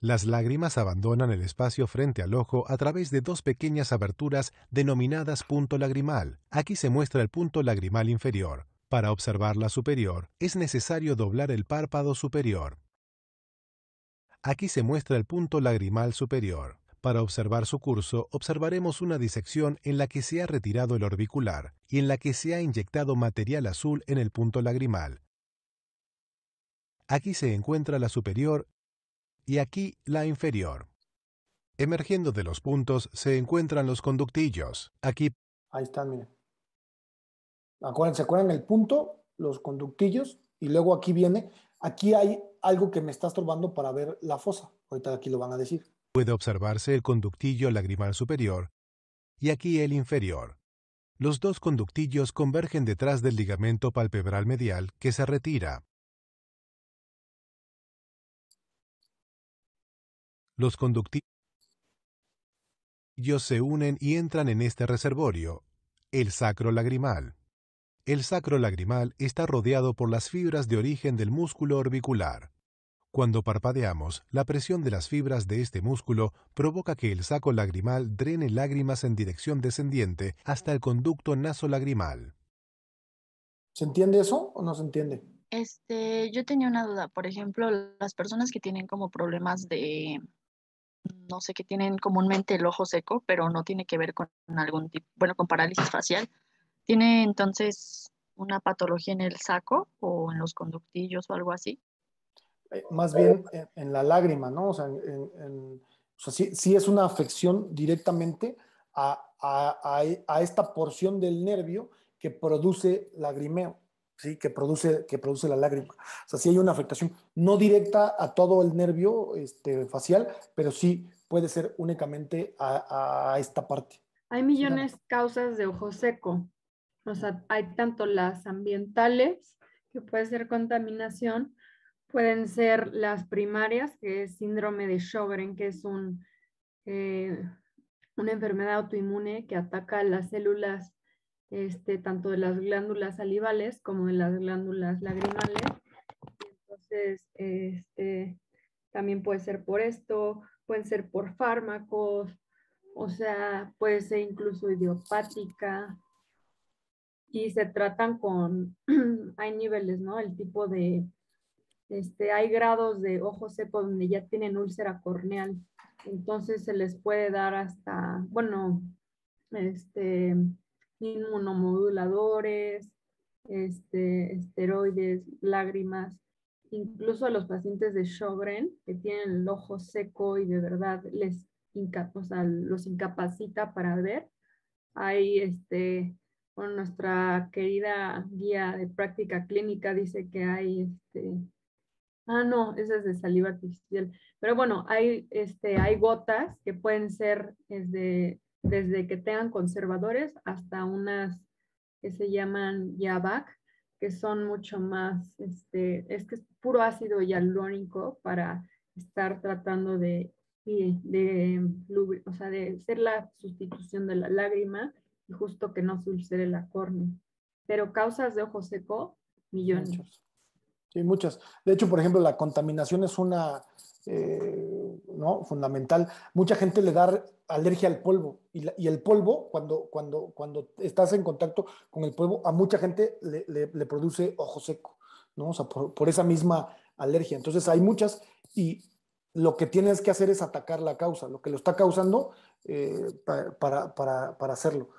Las lágrimas abandonan el espacio frente al ojo a través de dos pequeñas aberturas denominadas punto lagrimal. Aquí se muestra el punto lagrimal inferior. Para observar la superior, es necesario doblar el párpado superior. Aquí se muestra el punto lagrimal superior. Para observar su curso, observaremos una disección en la que se ha retirado el orbicular y en la que se ha inyectado material azul en el punto lagrimal, Aquí se encuentra la superior y aquí la inferior. Emergiendo de los puntos se encuentran los conductillos. Aquí. Ahí están, miren. Acuérdense, acuerdan el punto, los conductillos, y luego aquí viene. Aquí hay algo que me está estorbando para ver la fosa. Ahorita aquí lo van a decir. Puede observarse el conductillo lagrimal superior y aquí el inferior. Los dos conductillos convergen detrás del ligamento palpebral medial que se retira. Los conductillos se unen y entran en este reservorio, el sacro lagrimal. El sacro lagrimal está rodeado por las fibras de origen del músculo orbicular. Cuando parpadeamos, la presión de las fibras de este músculo provoca que el saco lagrimal drene lágrimas en dirección descendiente hasta el conducto nasolagrimal. ¿Se entiende eso o no se entiende? Este, yo tenía una duda. Por ejemplo, las personas que tienen como problemas de no sé, qué tienen comúnmente el ojo seco, pero no tiene que ver con algún tipo, bueno, con parálisis facial. Tiene entonces una patología en el saco o en los conductillos o algo así. Eh, más bien eh, en, la lágrima, ¿no? O sea, sí, es una afección directamente e, a esta porción del nervio que produce lagrimeo. ¿sí? que, produce, que produce la lágrima. O sea, sí hay una afectación, no directa a todo el nervio este, facial, pero sí puede ser únicamente a, esta parte. Hay millones de causas de ojo seco. O sea, hay tanto las ambientales, que puede ser contaminación, pueden ser las primarias, que es síndrome de Sjögren, que es un, eh, una enfermedad autoinmune que ataca las células este, tanto de las glándulas salivales como de las glándulas lagrimales. Entonces, este, también puede ser por esto, pueden ser por fármacos, o sea, puede ser incluso idiopática y se tratan con, hay niveles, ¿no? El tipo de, este, hay grados de ojos seco donde ya tienen úlcera corneal, entonces se les puede dar hasta, bueno, este, inmunomoduladores, este, esteroides, lágrimas, incluso a los pacientes de Sjogren que tienen el ojo seco y de verdad les los incapacita para ver. Hay este, nuestra querida guía de práctica clínica dice que hay este, ah no, esa es de saliva artificial, pero bueno, hay este, hay gotas que pueden ser desde desde que tengan conservadores hasta unas que se llaman YABAC, que son mucho más, este, es que es puro ácido hialurónico para estar tratando de, de, o sea, de ser la sustitución de la lágrima y justo que no se ulcere la córnea. Pero causas de ojo seco, millones. Sí, muchas. De hecho, por ejemplo, la contaminación es una... Eh, fundamental. Mucha gente le da alergia al polvo y, el polvo, cuando, cuando, cuando estás en contacto con el polvo, a mucha gente le, produce ojo seco, por, esa misma alergia. Entonces hay muchas y lo que tienes que hacer es atacar la causa, lo que lo está causando eh, para, hacerlo.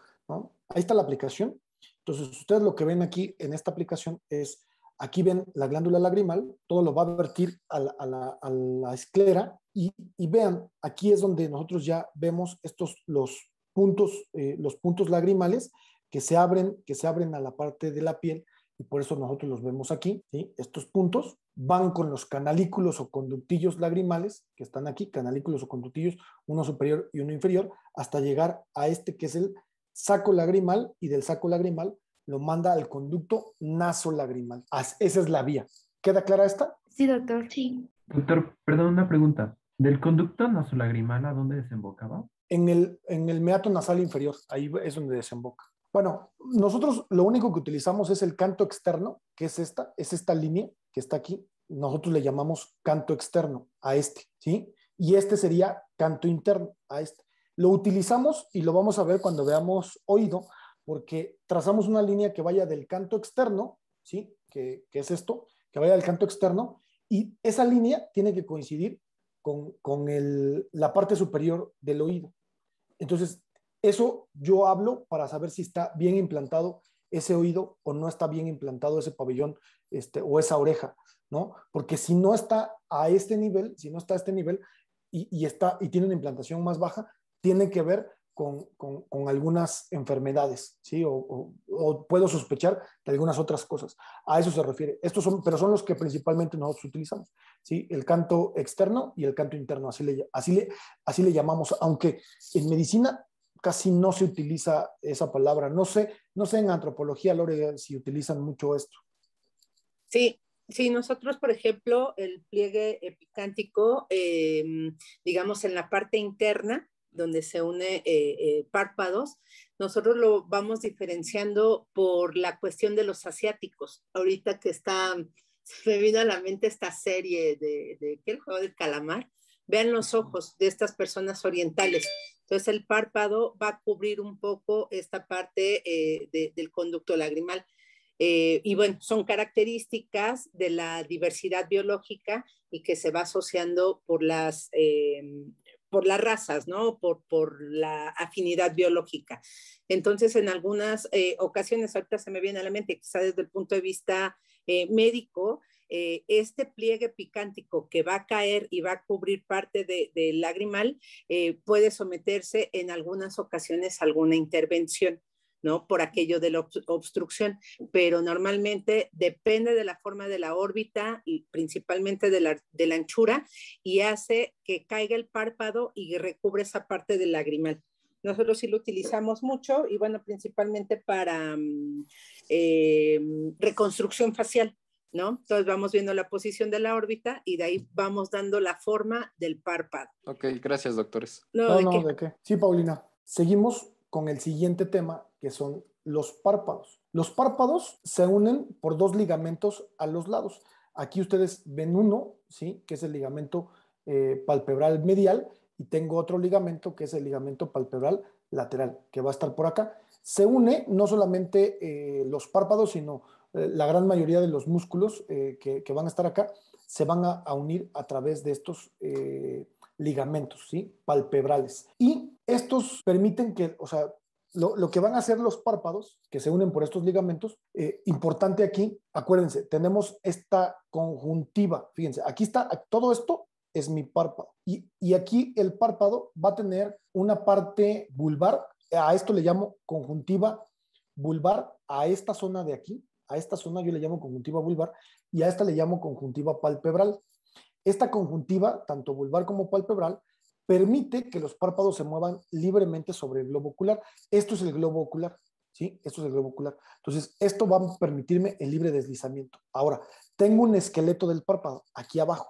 Ahí está la aplicación. Entonces ustedes lo que ven aquí en esta aplicación es... Aquí ven la glándula lagrimal, todo lo va a vertir a la esclera y, vean, aquí es donde nosotros ya vemos estos los puntos, eh, los puntos lagrimales que se abren, que se abren a la parte de la piel y por eso nosotros los vemos aquí. Estos puntos van con los canalículos o conductillos lagrimales que están aquí, canalículos o conductillos, uno superior y uno inferior, hasta llegar a este que es el saco lagrimal y del saco lagrimal lo manda al conducto nasolagrimal. Esa es la vía. ¿Queda clara esta? Sí, doctor. Sí. Doctor, perdón, una pregunta. ¿Del conducto nasolagrimal a dónde desembocaba? En el, en el meato nasal inferior, ahí es donde desemboca. Bueno, nosotros lo único que utilizamos es el canto externo, que es esta, es esta línea que está aquí. Nosotros le llamamos canto externo a este, ¿sí? Y este sería canto interno a este. Lo utilizamos y lo vamos a ver cuando veamos oído, porque trazamos una línea que vaya del canto externo, ¿sí? Que, que es esto, que vaya del canto externo, y esa línea tiene que coincidir con, la parte superior del oído. Entonces, eso yo hablo para saber si está bien implantado ese oído o no está bien implantado ese pabellón este, o esa oreja, ¿no? Porque si no está a este nivel, si no está a este nivel y, está, y tiene una implantación más baja, tiene que ver con, algunas enfermedades, ¿sí? O, puedo sospechar de algunas otras cosas. A eso se refiere. Estos son, pero son los que principalmente nosotros utilizamos, ¿sí? El canto externo y el canto interno, así le, así le, así le llamamos, aunque en medicina casi no se utiliza esa palabra. No sé, no sé en antropología, Lore, si utilizan mucho esto. Sí, sí, nosotros, por ejemplo, el pliegue epicántico, em, digamos, en la parte interna, donde se une eh, eh, párpados, nosotros lo vamos diferenciando por la cuestión de los asiáticos. Ahorita que está, se me vino a la mente esta serie de, de ¿qué? El juego del calamar. Vean los ojos de estas personas orientales. Entonces el párpado va a cubrir un poco esta parte eh, del conducto lagrimal. y bueno, son características de la diversidad biológica y que se va asociando por las em, por las razas, ¿no? Por, la afinidad biológica. Entonces, en algunas eh, ocasiones, ahorita se me viene a la mente, quizá desde el punto de vista eh, médico, eh, este pliegue picántico que va a caer y va a cubrir parte del de lagrimal puede someterse en algunas ocasiones a alguna intervención. ¿no? Por aquello de la obstrucción, pero normalmente depende de la forma de la órbita y principalmente de la, de la anchura y hace que caiga el párpado y recubre esa parte del lagrimal. Nosotros sí lo utilizamos mucho y bueno, principalmente para mm, eh, reconstrucción facial, ¿no? Entonces vamos viendo la posición de la órbita y de ahí vamos dando la forma del párpado. Ok, gracias doctores. No, ¿de qué? Sí, Paulina. Seguimos con el siguiente tema que son los párpados. Los párpados se unen por dos ligamentos a los lados. Aquí ustedes ven uno, ¿sí? que es el ligamento eh, palpebral medial, y tengo otro ligamento que es el ligamento palpebral lateral, que va a estar por acá. Se une no solamente eh, los párpados, sino eh, la gran mayoría de los músculos que, van a estar acá, se van a, a unir a través de estos ligamentos, ¿sí? Palpebrales. Y estos permiten que, o sea, lo, que van a hacer los párpados, que se unen por estos ligamentos, eh, importante aquí, acuérdense, tenemos esta conjuntiva, fíjense, aquí está, todo esto es mi párpado. Y, y aquí el párpado va a tener una parte vulvar, a esto le llamo conjuntiva vulvar, a esta zona de aquí, a esta zona yo le llamo conjuntiva vulvar y a esta le llamo conjuntiva palpebral. Esta conjuntiva, tanto vulvar como palpebral, permite que los párpados se muevan libremente sobre el globo ocular. Esto es el globo ocular, ¿sí? Esto es el globo ocular. Entonces, esto va a permitirme el libre deslizamiento. Ahora, tengo un esqueleto del párpado aquí abajo.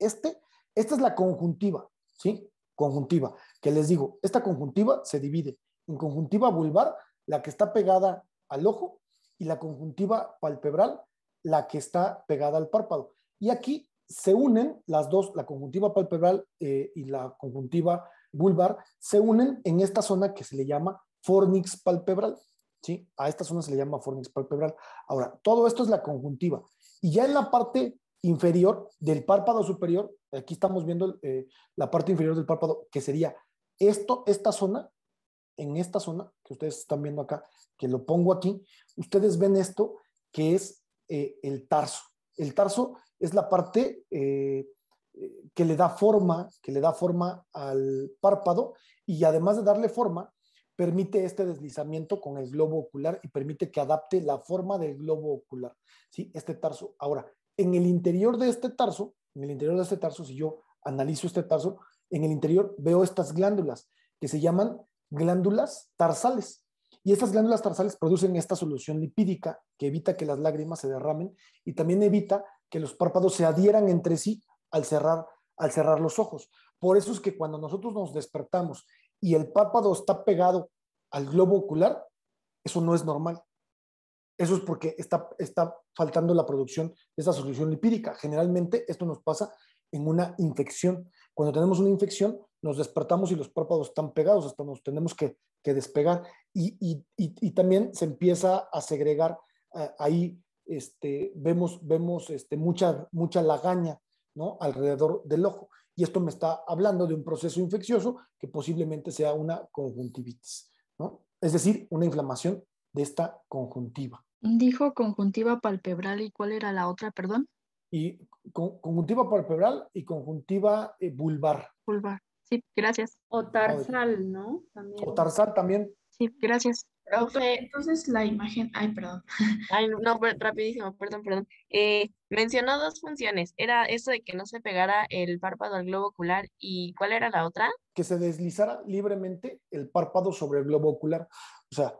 Este, esta es la conjuntiva, ¿sí? Conjuntiva, que les digo, esta conjuntiva se divide en conjuntiva vulvar, la que está pegada al ojo, y la conjuntiva palpebral, la que está pegada al párpado. Y aquí se unen las dos, la conjuntiva palpebral eh, y la conjuntiva vulvar, se unen en esta zona que se le llama fornix palpebral. ¿sí? A esta zona se le llama fornix palpebral. Ahora, todo esto es la conjuntiva. Y ya en la parte inferior del párpado superior, aquí estamos viendo eh, la parte inferior del párpado, que sería esto, esta zona, en esta zona que ustedes están viendo acá, que lo pongo aquí, ustedes ven esto que es eh, el tarso. El tarso es la parte eh, que le da forma, que le da forma al párpado y además de darle forma, permite este deslizamiento con el globo ocular y permite que adapte la forma del globo ocular, ¿sí? Este tarso. Ahora, en el interior de este tarso, en el interior de este tarso, si yo analizo este tarso, en el interior veo estas glándulas que se llaman glándulas tarsales. Y estas glándulas tarsales producen esta solución lipídica que evita que las lágrimas se derramen y también evita que los párpados se adhieran entre sí al cerrar, al cerrar los ojos. Por eso es que cuando nosotros nos despertamos y el párpado está pegado al globo ocular, eso no es normal. Eso es porque está, faltando la producción de esa solución lipídica. Generalmente esto nos pasa en una infección. Cuando tenemos una infección, nos despertamos y los párpados están pegados, hasta nos tenemos que, despegar. Y, también se empieza a segregar eh, ahí este, vemos, vemos este, mucha, lagaña alrededor del ojo. Y esto me está hablando de un proceso infeccioso que posiblemente sea una conjuntivitis, ¿no? es decir, una inflamación de esta conjuntiva. Dijo conjuntiva palpebral y cuál era la otra, perdón. Y conjuntiva palpebral y conjuntiva eh, vulvar. sí, gracias. O ah, tarsal, ¿no? También. O tarsal también. Sí, gracias entonces la imagen, ay, perdón. Ay, no, rapidísimo, perdón, perdón. Eh, mencionó dos funciones. Era eso de que no se pegara el párpado al globo ocular y ¿cuál era la otra? Que se deslizara libremente el párpado sobre el globo ocular. O sea,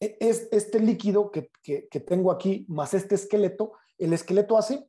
e, es este líquido que tengo aquí más este esqueleto, el esqueleto hace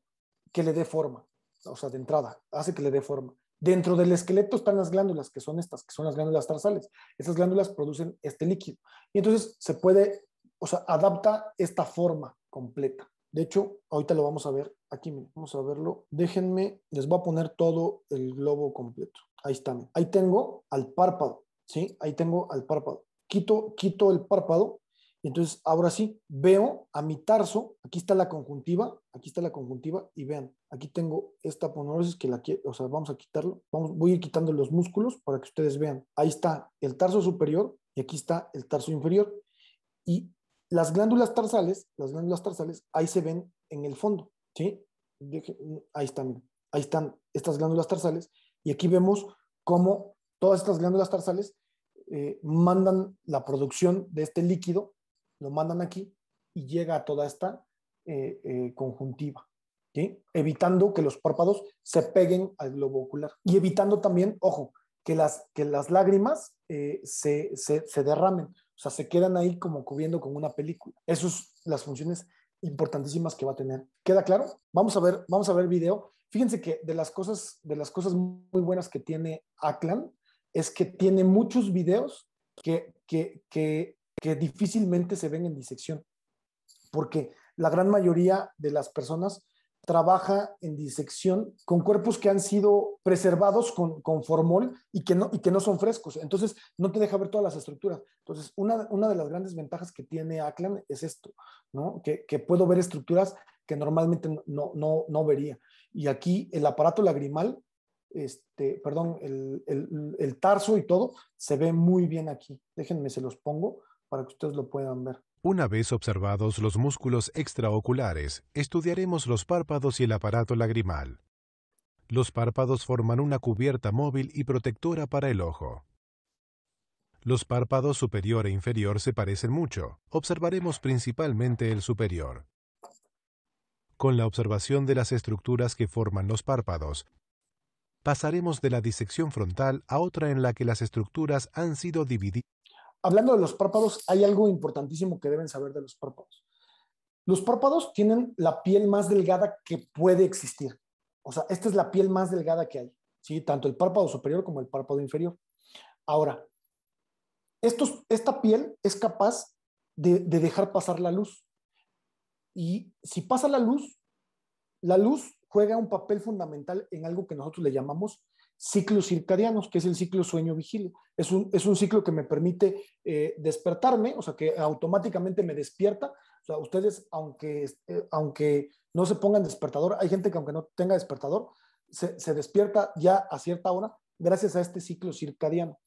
que le dé forma, o sea, de entrada, hace que le dé forma. Dentro del esqueleto están las glándulas, que son estas, que son las glándulas tarsales. Esas glándulas producen este líquido. Y entonces se puede, o sea, adapta esta forma completa. De hecho, ahorita lo vamos a ver. Aquí, vamos a verlo. Déjenme, les voy a poner todo el globo completo. Ahí está. Ahí tengo al párpado, ¿sí? Ahí tengo al párpado. Quito, quito el párpado Y entonces, ahora sí, veo a mi tarso, aquí está la conjuntiva, aquí está la conjuntiva, y vean, aquí tengo esta ponorosis que la quiero, o sea, vamos a quitarlo, vamos, voy a ir quitando los músculos para que ustedes vean. Ahí está el tarso superior y aquí está el tarso inferior. Y las glándulas tarsales, las glándulas tarsales, ahí se ven en el fondo, ¿sí? Ahí están, ahí están estas glándulas tarsales y aquí vemos cómo todas estas glándulas tarsales eh, mandan la producción de este líquido, lo mandan aquí y llega a toda esta eh, eh, conjuntiva evitando que los párpados se peguen al globo ocular y evitando también, ojo, que las, que las lágrimas eh, se, se, derramen, o sea, se quedan ahí como cubriendo con una película. Esas son las funciones importantísimas que va a tener. ¿Queda claro? Vamos a ver, vamos a ver video. Fíjense que de las cosas, de las cosas muy buenas que tiene Aclan es que tiene muchos videos que, que, que difícilmente se ven en disección, porque la gran mayoría de las personas trabaja en disección con cuerpos que han sido preservados con, formol y que, no, y que no son frescos. Entonces, no te deja ver todas las estructuras. Entonces, una, de las grandes ventajas que tiene Aclan es esto, ¿no? Que, puedo ver estructuras que normalmente no, no, no vería. Y aquí el aparato lagrimal, este, perdón, el tarso y todo, se ve muy bien aquí. Déjenme, se los pongo para que ustedes lo puedan ver. Una vez observados los músculos extraoculares, estudiaremos los párpados y el aparato lagrimal. Los párpados forman una cubierta móvil y protectora para el ojo. Los párpados superior e inferior se parecen mucho. Observaremos principalmente el superior. Con la observación de las estructuras que forman los párpados, pasaremos de la disección frontal a otra en la que las estructuras han sido divididas hablando de los párpados, hay algo importantísimo que deben saber de los párpados. Los párpados tienen la piel más delgada que puede existir. O sea, esta es la piel más delgada que hay, ¿sí? Tanto el párpado superior como el párpado inferior. Ahora, esta piel es capaz de, de dejar pasar la luz. Y si pasa la luz, la luz juega un papel fundamental en algo que nosotros le llamamos ciclos circadianos, que es el ciclo sueño-vigilia. Es un, es un, ciclo que me permite eh, despertarme, o sea, que automáticamente me despierta. O sea, ustedes, aunque, eh, aunque no se pongan despertador, hay gente que aunque no tenga despertador, se, se despierta ya a cierta hora gracias a este ciclo circadiano.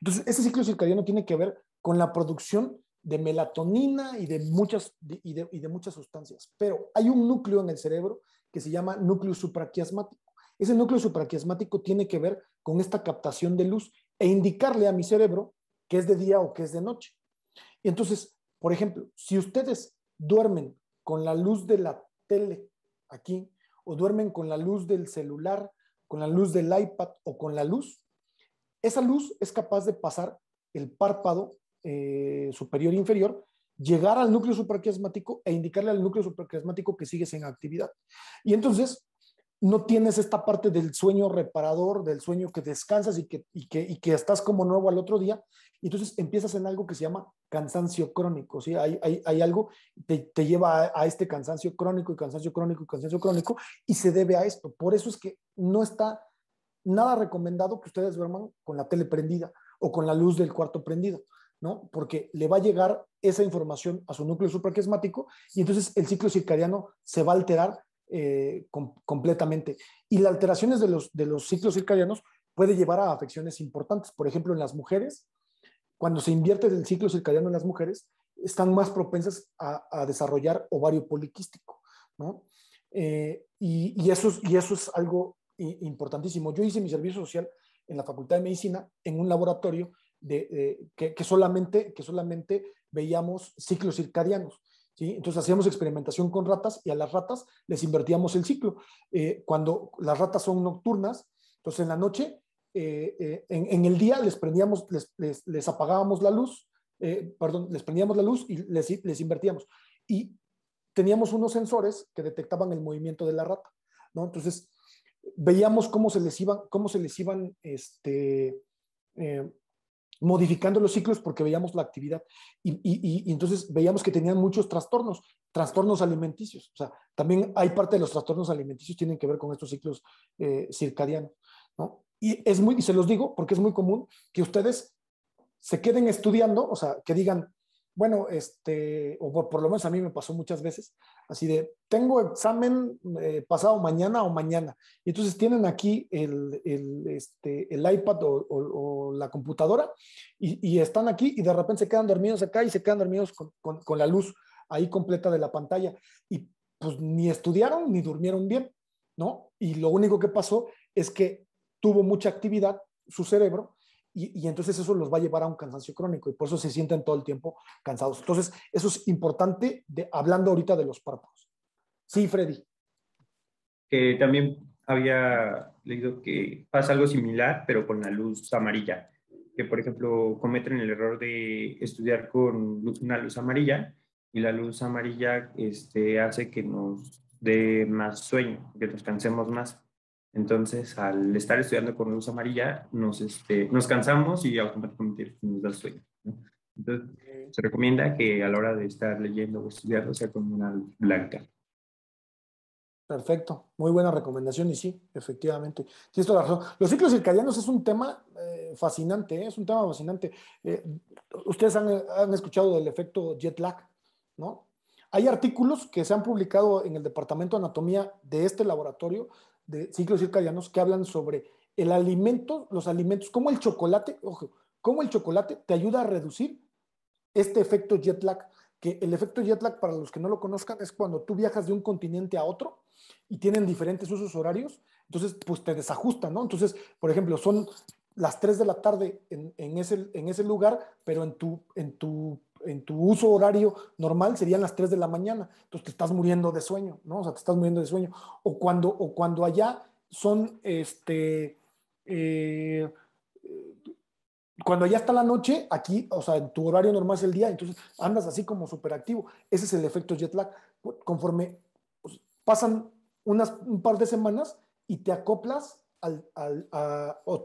Entonces, ese ciclo circadiano tiene que ver con la producción de melatonina y de muchas, y de, y de muchas sustancias. Pero hay un núcleo en el cerebro que se llama núcleo supraquiasmático. Ese núcleo supraquiasmático tiene que ver con esta captación de luz e indicarle a mi cerebro que es de día o que es de noche. Y entonces, por ejemplo, si ustedes duermen con la luz de la tele aquí, o duermen con la luz del celular, con la luz del iPad o con la luz, esa luz es capaz de pasar el párpado eh, superior e inferior llegar al núcleo supraquiasmático e indicarle al núcleo supraquiasmático que sigues en actividad. Y entonces no tienes esta parte del sueño reparador, del sueño que descansas y que, estás como nuevo al otro día. Y entonces empiezas en algo que se llama cansancio crónico. ¿sí? Hay, algo que te lleva a, este cansancio crónico y cansancio crónico y cansancio crónico y se debe a esto. Por eso es que no está nada recomendado que ustedes duerman con la tele prendida o con la luz del cuarto prendido. Porque le va a llegar esa información a su núcleo supraquiasmático y entonces el ciclo circadiano se va a alterar eh, completamente. Y las alteraciones de los, ciclos circadianos puede llevar a afecciones importantes. Por ejemplo, en las mujeres, cuando se invierte el ciclo circadiano en las mujeres, están más propensas a, desarrollar ovario poliquístico, eh, y, eso y eso es algo importantísimo. Yo hice mi servicio social en la Facultad de Medicina, en un laboratorio que, solamente, que solamente veíamos ciclos circadianos. ¿sí? Entonces hacíamos experimentación con ratas y a las ratas les invertíamos el ciclo. Eh, cuando las ratas son nocturnas, entonces en la noche, eh, eh, en, el día les prendíamos, les, apagábamos la luz, perdón, les prendíamos la luz y les, invertíamos. Y teníamos unos sensores que detectaban el movimiento de la rata, ¿no? Entonces, veíamos cómo se les iban, cómo se les iban este, modificando los ciclos porque veíamos la actividad y, entonces veíamos que tenían muchos trastornos, trastornos alimenticios. O sea, también hay parte de los trastornos alimenticios tienen que ver con estos ciclos eh, circadianos, Y es muy, y se los digo porque es muy común que ustedes se queden estudiando, o sea, que digan, bueno, este, o por, lo menos a mí me pasó muchas veces, así de, tengo examen eh, pasado mañana o mañana. Y entonces tienen aquí el, este, iPad o, la computadora y, están aquí y de repente se quedan dormidos acá y se quedan dormidos con, con la luz ahí completa de la pantalla. Y pues ni estudiaron ni durmieron bien, ¿no? Y lo único que pasó es que tuvo mucha actividad su cerebro y, entonces eso los va a llevar a un cansancio crónico y por eso se sienten todo el tiempo cansados. Entonces, eso es importante de, hablando ahorita de los párpados. Sí, Freddy. que también había leído que pasa algo similar, pero con la luz amarilla. Que, por ejemplo, cometen el error de estudiar con una luz amarilla y la luz amarilla este, hace que nos dé más sueño, que nos cansemos más. Entonces, al estar estudiando con luz amarilla, nos, este, cansamos y automáticamente nos da sueño. Entonces, se recomienda que a la hora de estar leyendo o estudiando sea con una blanca. Perfecto, muy buena recomendación y sí, efectivamente. Tienes toda la razón. Los ciclos circadianos es un tema eh, fascinante, ¿eh? es un tema fascinante. Eh, ustedes han, han, escuchado del efecto jet lag, ¿no? Hay artículos que se han publicado en el Departamento de Anatomía de este laboratorio de ciclos circadianos que hablan sobre el alimento, los alimentos, como el chocolate, ojo, cómo el chocolate te ayuda a reducir este efecto jet lag, que el efecto jet lag, para los que no lo conozcan, es cuando tú viajas de un continente a otro y tienen diferentes usos horarios, entonces pues te desajusta ¿no? Entonces, por ejemplo, son las 3 de la tarde en, ese, en ese lugar, pero en tu, en tu en tu uso horario normal serían las 3 de la mañana. Entonces te estás muriendo de sueño, ¿no? O sea, te estás muriendo de sueño. O cuando, o cuando allá son, este, eh, cuando allá está la noche, aquí, o sea, en tu horario normal es el día, entonces andas así como superactivo. Ese es el efecto jet lag. Conforme pues, pasan unas, un par de semanas y te acoplas al,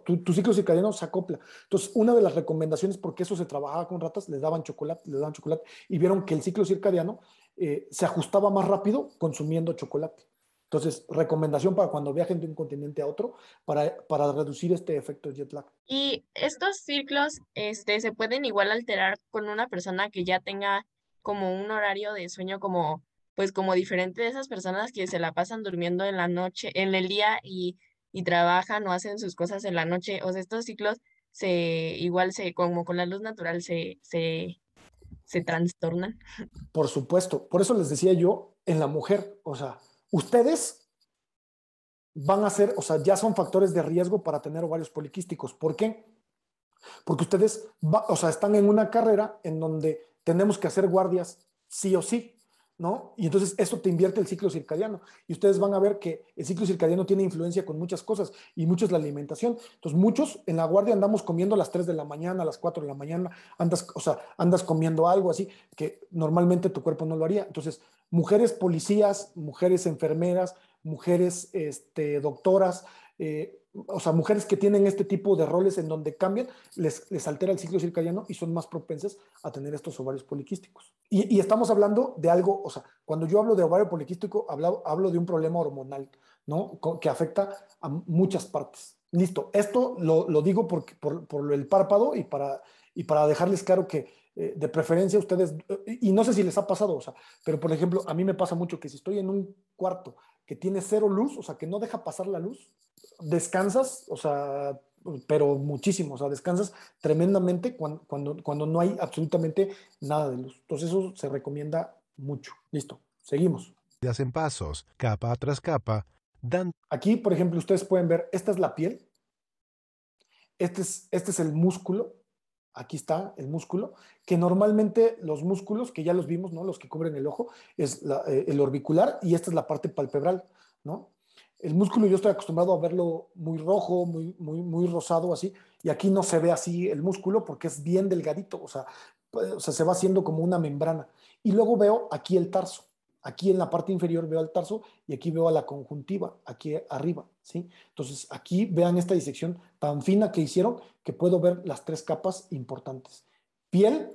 tu, ciclo circadiano se acopla. Entonces, una de las recomendaciones, porque eso se trabajaba con ratas, les daban chocolate, les daban chocolate, y vieron que el ciclo circadiano eh, se ajustaba más rápido consumiendo chocolate. Entonces, recomendación para cuando viajen de un continente a otro para, para reducir este efecto jet lag. Y estos ciclos este, se pueden igual alterar con una persona que ya tenga como un horario de sueño como pues como diferente de esas personas que se la pasan durmiendo en la noche, en el día y y trabajan o hacen sus cosas en la noche. O sea, estos ciclos se igual se, como con la luz natural, se, se, trastornan. Por supuesto, por eso les decía yo en la mujer, o sea, ustedes van a ser, o sea, ya son factores de riesgo para tener ovarios poliquísticos. ¿Por qué? Porque ustedes, o sea, están en una carrera en donde tenemos que hacer guardias sí o sí. ¿no? Y entonces esto te invierte el ciclo circadiano. Y ustedes van a ver que el ciclo circadiano tiene influencia con muchas cosas y mucho es la alimentación. Entonces, muchos en la guardia andamos comiendo a las 3 de la mañana, a las 4 de la mañana, andas, o sea, andas comiendo algo así que normalmente tu cuerpo no lo haría. Entonces, mujeres policías, mujeres enfermeras, mujeres este, doctoras, eh, o sea, mujeres que tienen este tipo de roles en donde cambian, les, les altera el ciclo circadiano y son más propensas a tener estos ovarios poliquísticos. Y, estamos hablando de algo, o sea, cuando yo hablo de ovario poliquístico, hablo, de un problema hormonal, ¿no? Que afecta a muchas partes. Listo, esto lo, lo digo por, por, el párpado y para, y para dejarles claro que eh, de preferencia ustedes, y no sé si les ha pasado, o sea, pero por ejemplo, a mí me pasa mucho que si estoy en un cuarto que tiene cero luz, o sea, que no deja pasar la luz, descansas, o sea, pero muchísimo, o sea, descansas tremendamente cuando, cuando, no hay absolutamente nada de luz. Entonces eso se recomienda mucho. Listo, seguimos. Hacen pasos, capa tras capa, Aquí, por ejemplo, ustedes pueden ver, esta es la piel, este es, este es el músculo, aquí está el músculo, que normalmente los músculos, que ya los vimos, ¿no? Los que cubren el ojo, es eh, el orbicular y esta es la parte palpebral, ¿no? el músculo yo estoy acostumbrado a verlo muy rojo, muy, muy, muy rosado, así, y aquí no se ve así el músculo porque es bien delgadito, pues, o sea, se va haciendo como una membrana. Y luego veo aquí el tarso, aquí en la parte inferior veo el tarso y aquí veo a la conjuntiva, aquí arriba, ¿sí? Entonces, aquí vean esta disección tan fina que hicieron que puedo ver las tres capas importantes. Piel,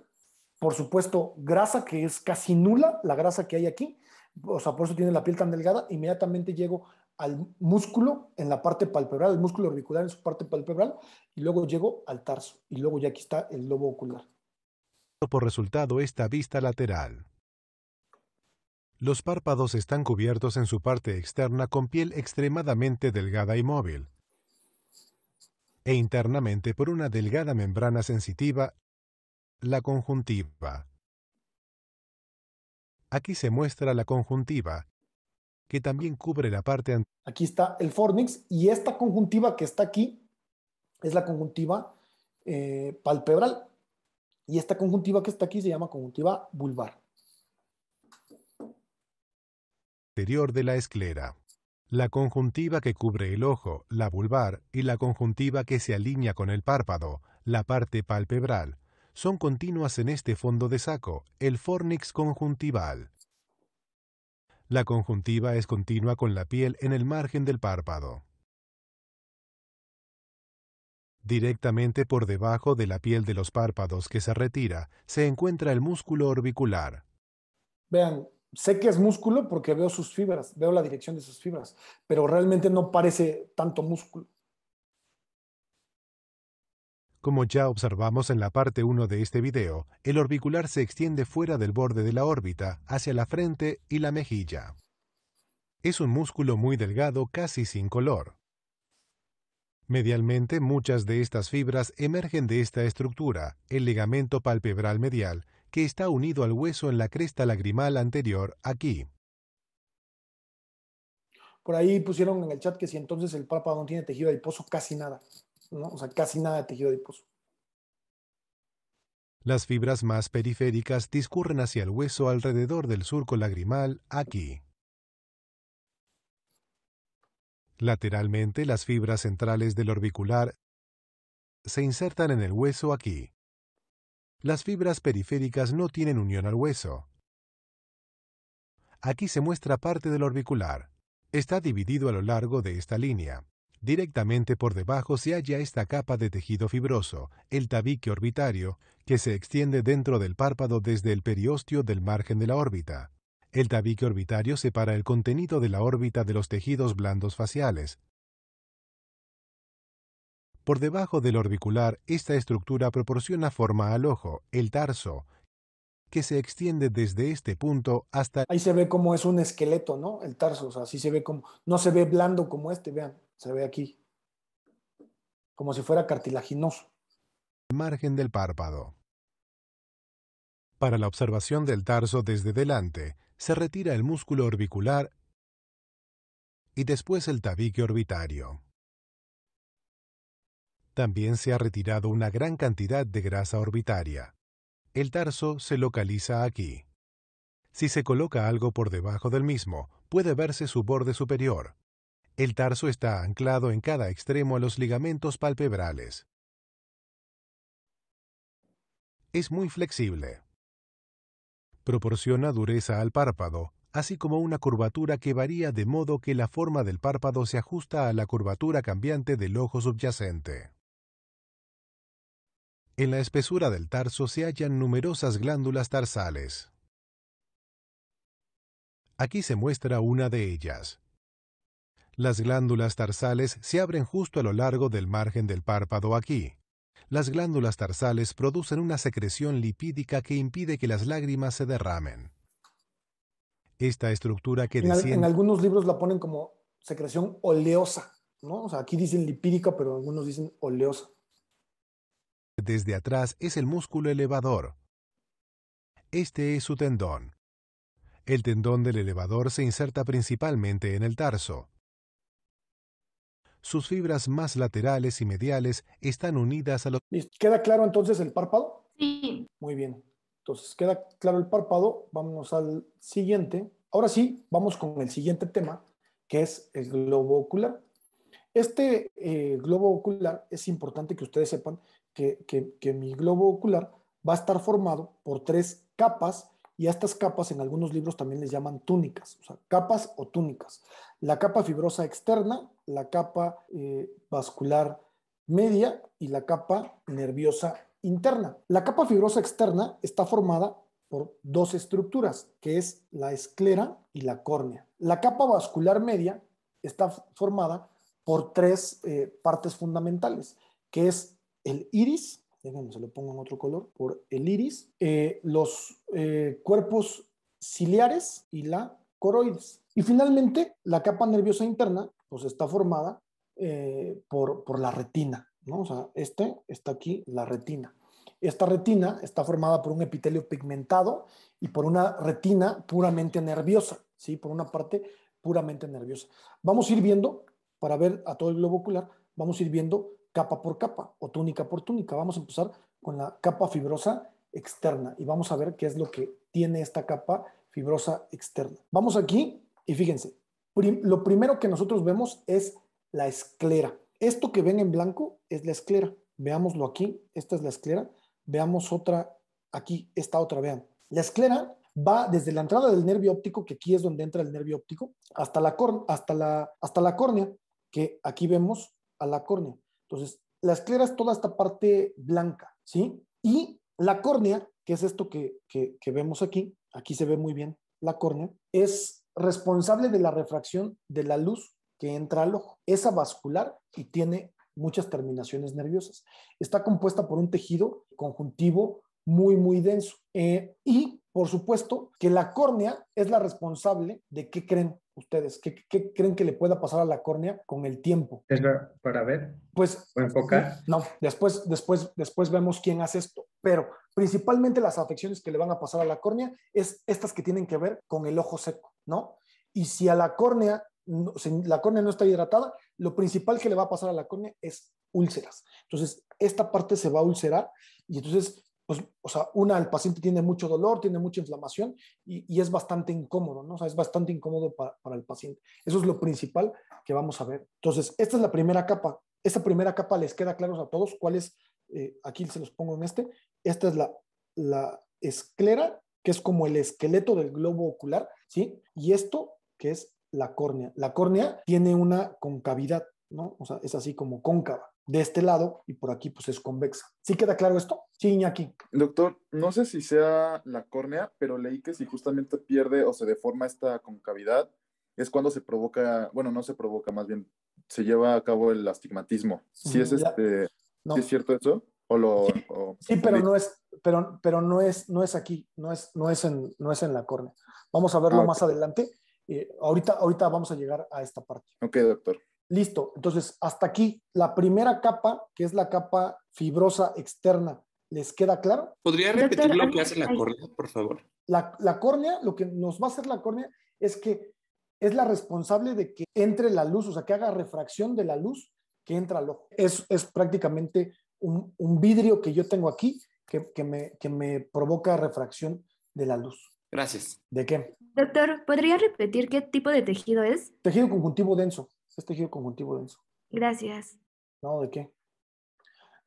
por supuesto, grasa que es casi nula, la grasa que hay aquí, o sea, por eso tiene la piel tan delgada, inmediatamente llego al músculo en la parte palpebral, el músculo orbicular en su parte palpebral, y luego llego al tarso, y luego ya aquí está el lobo ocular. Por resultado, esta vista lateral. Los párpados están cubiertos en su parte externa con piel extremadamente delgada y móvil, e internamente por una delgada membrana sensitiva, la conjuntiva. Aquí se muestra la conjuntiva, que también cubre la parte anterior. Aquí está el fornix y esta conjuntiva que está aquí es la conjuntiva eh, palpebral y esta conjuntiva que está aquí se llama conjuntiva vulvar. Interior de la esclera. La conjuntiva que cubre el ojo, la vulvar, y la conjuntiva que se alinea con el párpado, la parte palpebral, son continuas en este fondo de saco, el fornix conjuntival. La conjuntiva es continua con la piel en el margen del párpado. Directamente por debajo de la piel de los párpados que se retira se encuentra el músculo orbicular. Vean, sé que es músculo porque veo sus fibras, veo la dirección de sus fibras, pero realmente no parece tanto músculo. Como ya observamos en la parte 1 de este video, el orbicular se extiende fuera del borde de la órbita, hacia la frente y la mejilla. Es un músculo muy delgado casi sin color. Medialmente, muchas de estas fibras emergen de esta estructura, el ligamento palpebral medial, que está unido al hueso en la cresta lagrimal anterior, aquí. Por ahí pusieron en el chat que si entonces el párpado no tiene tejido adiposo, casi nada. O sea, casi nada de tejido adiposo. Las fibras más periféricas discurren hacia el hueso alrededor del surco lagrimal aquí. Lateralmente, las fibras centrales del orbicular se insertan en el hueso aquí. Las fibras periféricas no tienen unión al hueso. Aquí se muestra parte del orbicular. Está dividido a lo largo de esta línea. Directamente por debajo se halla esta capa de tejido fibroso, el tabique orbitario, que se extiende dentro del párpado desde el periósteo del margen de la órbita. El tabique orbitario separa el contenido de la órbita de los tejidos blandos faciales. Por debajo del orbicular, esta estructura proporciona forma al ojo, el tarso, que se extiende desde este punto hasta... Ahí se ve como es un esqueleto, ¿no? El tarso, o sea, así se ve como... No se ve blando como este, vean se ve aquí, como si fuera cartilaginoso. Margen del párpado. Para la observación del tarso desde delante, se retira el músculo orbicular y después el tabique orbitario. También se ha retirado una gran cantidad de grasa orbitaria. El tarso se localiza aquí. Si se coloca algo por debajo del mismo, puede verse su borde superior, el tarso está anclado en cada extremo a los ligamentos palpebrales. Es muy flexible. Proporciona dureza al párpado, así como una curvatura que varía de modo que la forma del párpado se ajusta a la curvatura cambiante del ojo subyacente. En la espesura del tarso se hallan numerosas glándulas tarsales. Aquí se muestra una de ellas. Las glándulas tarsales se abren justo a lo largo del margen del párpado aquí. Las glándulas tarsales producen una secreción lipídica que impide que las lágrimas se derramen. Esta estructura que En algunos libros la ponen como secreción oleosa, ¿no? O sea, aquí dicen lipídica, pero algunos dicen oleosa. Desde atrás es el músculo elevador. Este es su tendón. El tendón del elevador se inserta principalmente en el tarso sus fibras más laterales y mediales están unidas a los... ¿Queda claro entonces el párpado? Sí. Muy bien. Entonces, queda claro el párpado. Vamos al siguiente. Ahora sí, vamos con el siguiente tema, que es el globo ocular. Este eh, globo ocular es importante que ustedes sepan que, que mi globo ocular va a estar formado por tres capas y a estas capas en algunos libros también les llaman túnicas, o sea, capas o túnicas. La capa fibrosa externa, la capa eh, vascular media y la capa nerviosa interna. La capa fibrosa externa está formada por dos estructuras, que es la esclera y la córnea. La capa vascular media está formada por tres eh, partes fundamentales, que es el iris, déjenme se lo pongo en otro color, por el iris, eh, los cuerpos ciliares y la coroides. Y finalmente, la capa nerviosa interna pues está formada eh, por, por, la retina, ¿no? O sea, este está aquí, la retina. Esta retina está formada por un epitelio pigmentado y por una retina puramente nerviosa, ¿sí? Por una parte puramente nerviosa. Vamos a ir viendo, para ver a todo el globo ocular, vamos a ir viendo capa por capa o túnica por túnica. Vamos a empezar con la capa fibrosa externa y vamos a ver qué es lo que tiene esta capa fibrosa externa. Vamos aquí y fíjense, lo primero que nosotros vemos es la esclera. Esto que ven en blanco es la esclera. Veámoslo aquí, esta es la esclera. Veamos otra aquí, esta otra, vean. La esclera va desde la entrada del nervio óptico, que aquí es donde entra el nervio óptico, hasta la, hasta la, hasta la córnea, que aquí vemos a la córnea. Entonces, la esclera es toda esta parte blanca, ¿sí? Y la córnea, que es esto que, que, que vemos aquí, aquí se ve muy bien la córnea, es responsable de la refracción de la luz que entra al ojo. esa vascular y tiene muchas terminaciones nerviosas. Está compuesta por un tejido conjuntivo muy, muy denso. Eh, y, por supuesto, que la córnea es la responsable de qué creen ustedes, qué, creen que le pueda pasar a la córnea con el tiempo. ¿Es para ver? Pues... enfocar? No, después, después, después vemos quién hace esto. Pero principalmente las afecciones que le van a pasar a la córnea es estas que tienen que ver con el ojo seco. ¿no? Y si a la córnea, la córnea no está hidratada, lo principal que le va a pasar a la córnea es úlceras. Entonces, esta parte se va a ulcerar y entonces, pues, o sea, una, el paciente tiene mucho dolor, tiene mucha inflamación y, es bastante incómodo, ¿no? O sea, es bastante incómodo para, el paciente. Eso es lo principal que vamos a ver. Entonces, esta es la primera capa. Esta primera capa les queda claros a todos cuál es, eh, aquí se los pongo en este, esta es la esclera que es como el esqueleto del globo ocular, ¿sí? Y esto que es la córnea. La córnea tiene una concavidad, ¿no? O sea, es así como cóncava de este lado y por aquí pues es convexa. ¿Sí queda claro esto? Sí, aquí. Doctor, no sé si sea la córnea, pero leí que si justamente pierde o se deforma esta concavidad, es cuando se provoca, bueno, no se provoca, más bien se lleva a cabo el astigmatismo. Si ¿Sí es mm, este, ¿sí es cierto eso? sí, pero no es, pero, pero no es, no es aquí, no es, no es en, no es en la córnea. Vamos a verlo ah, más adelante. Eh, ahorita, ahorita vamos a llegar a esta parte. Ok, doctor. Listo. Entonces, hasta aquí la primera capa, que es la capa fibrosa externa. ¿Les queda claro? ¿Podría repetir lo que hace la córnea, por favor? La, la córnea, lo que nos va a hacer la córnea es que es la responsable de que entre la luz, o sea, que haga refracción de la luz que entra al ojo. Es, es prácticamente un, vidrio que yo tengo aquí que, que, me, que me provoca refracción de la luz. Gracias. ¿De qué? Doctor, ¿podría repetir qué tipo de tejido es? Tejido conjuntivo denso. Es tejido conjuntivo denso. Gracias. No, ¿de qué?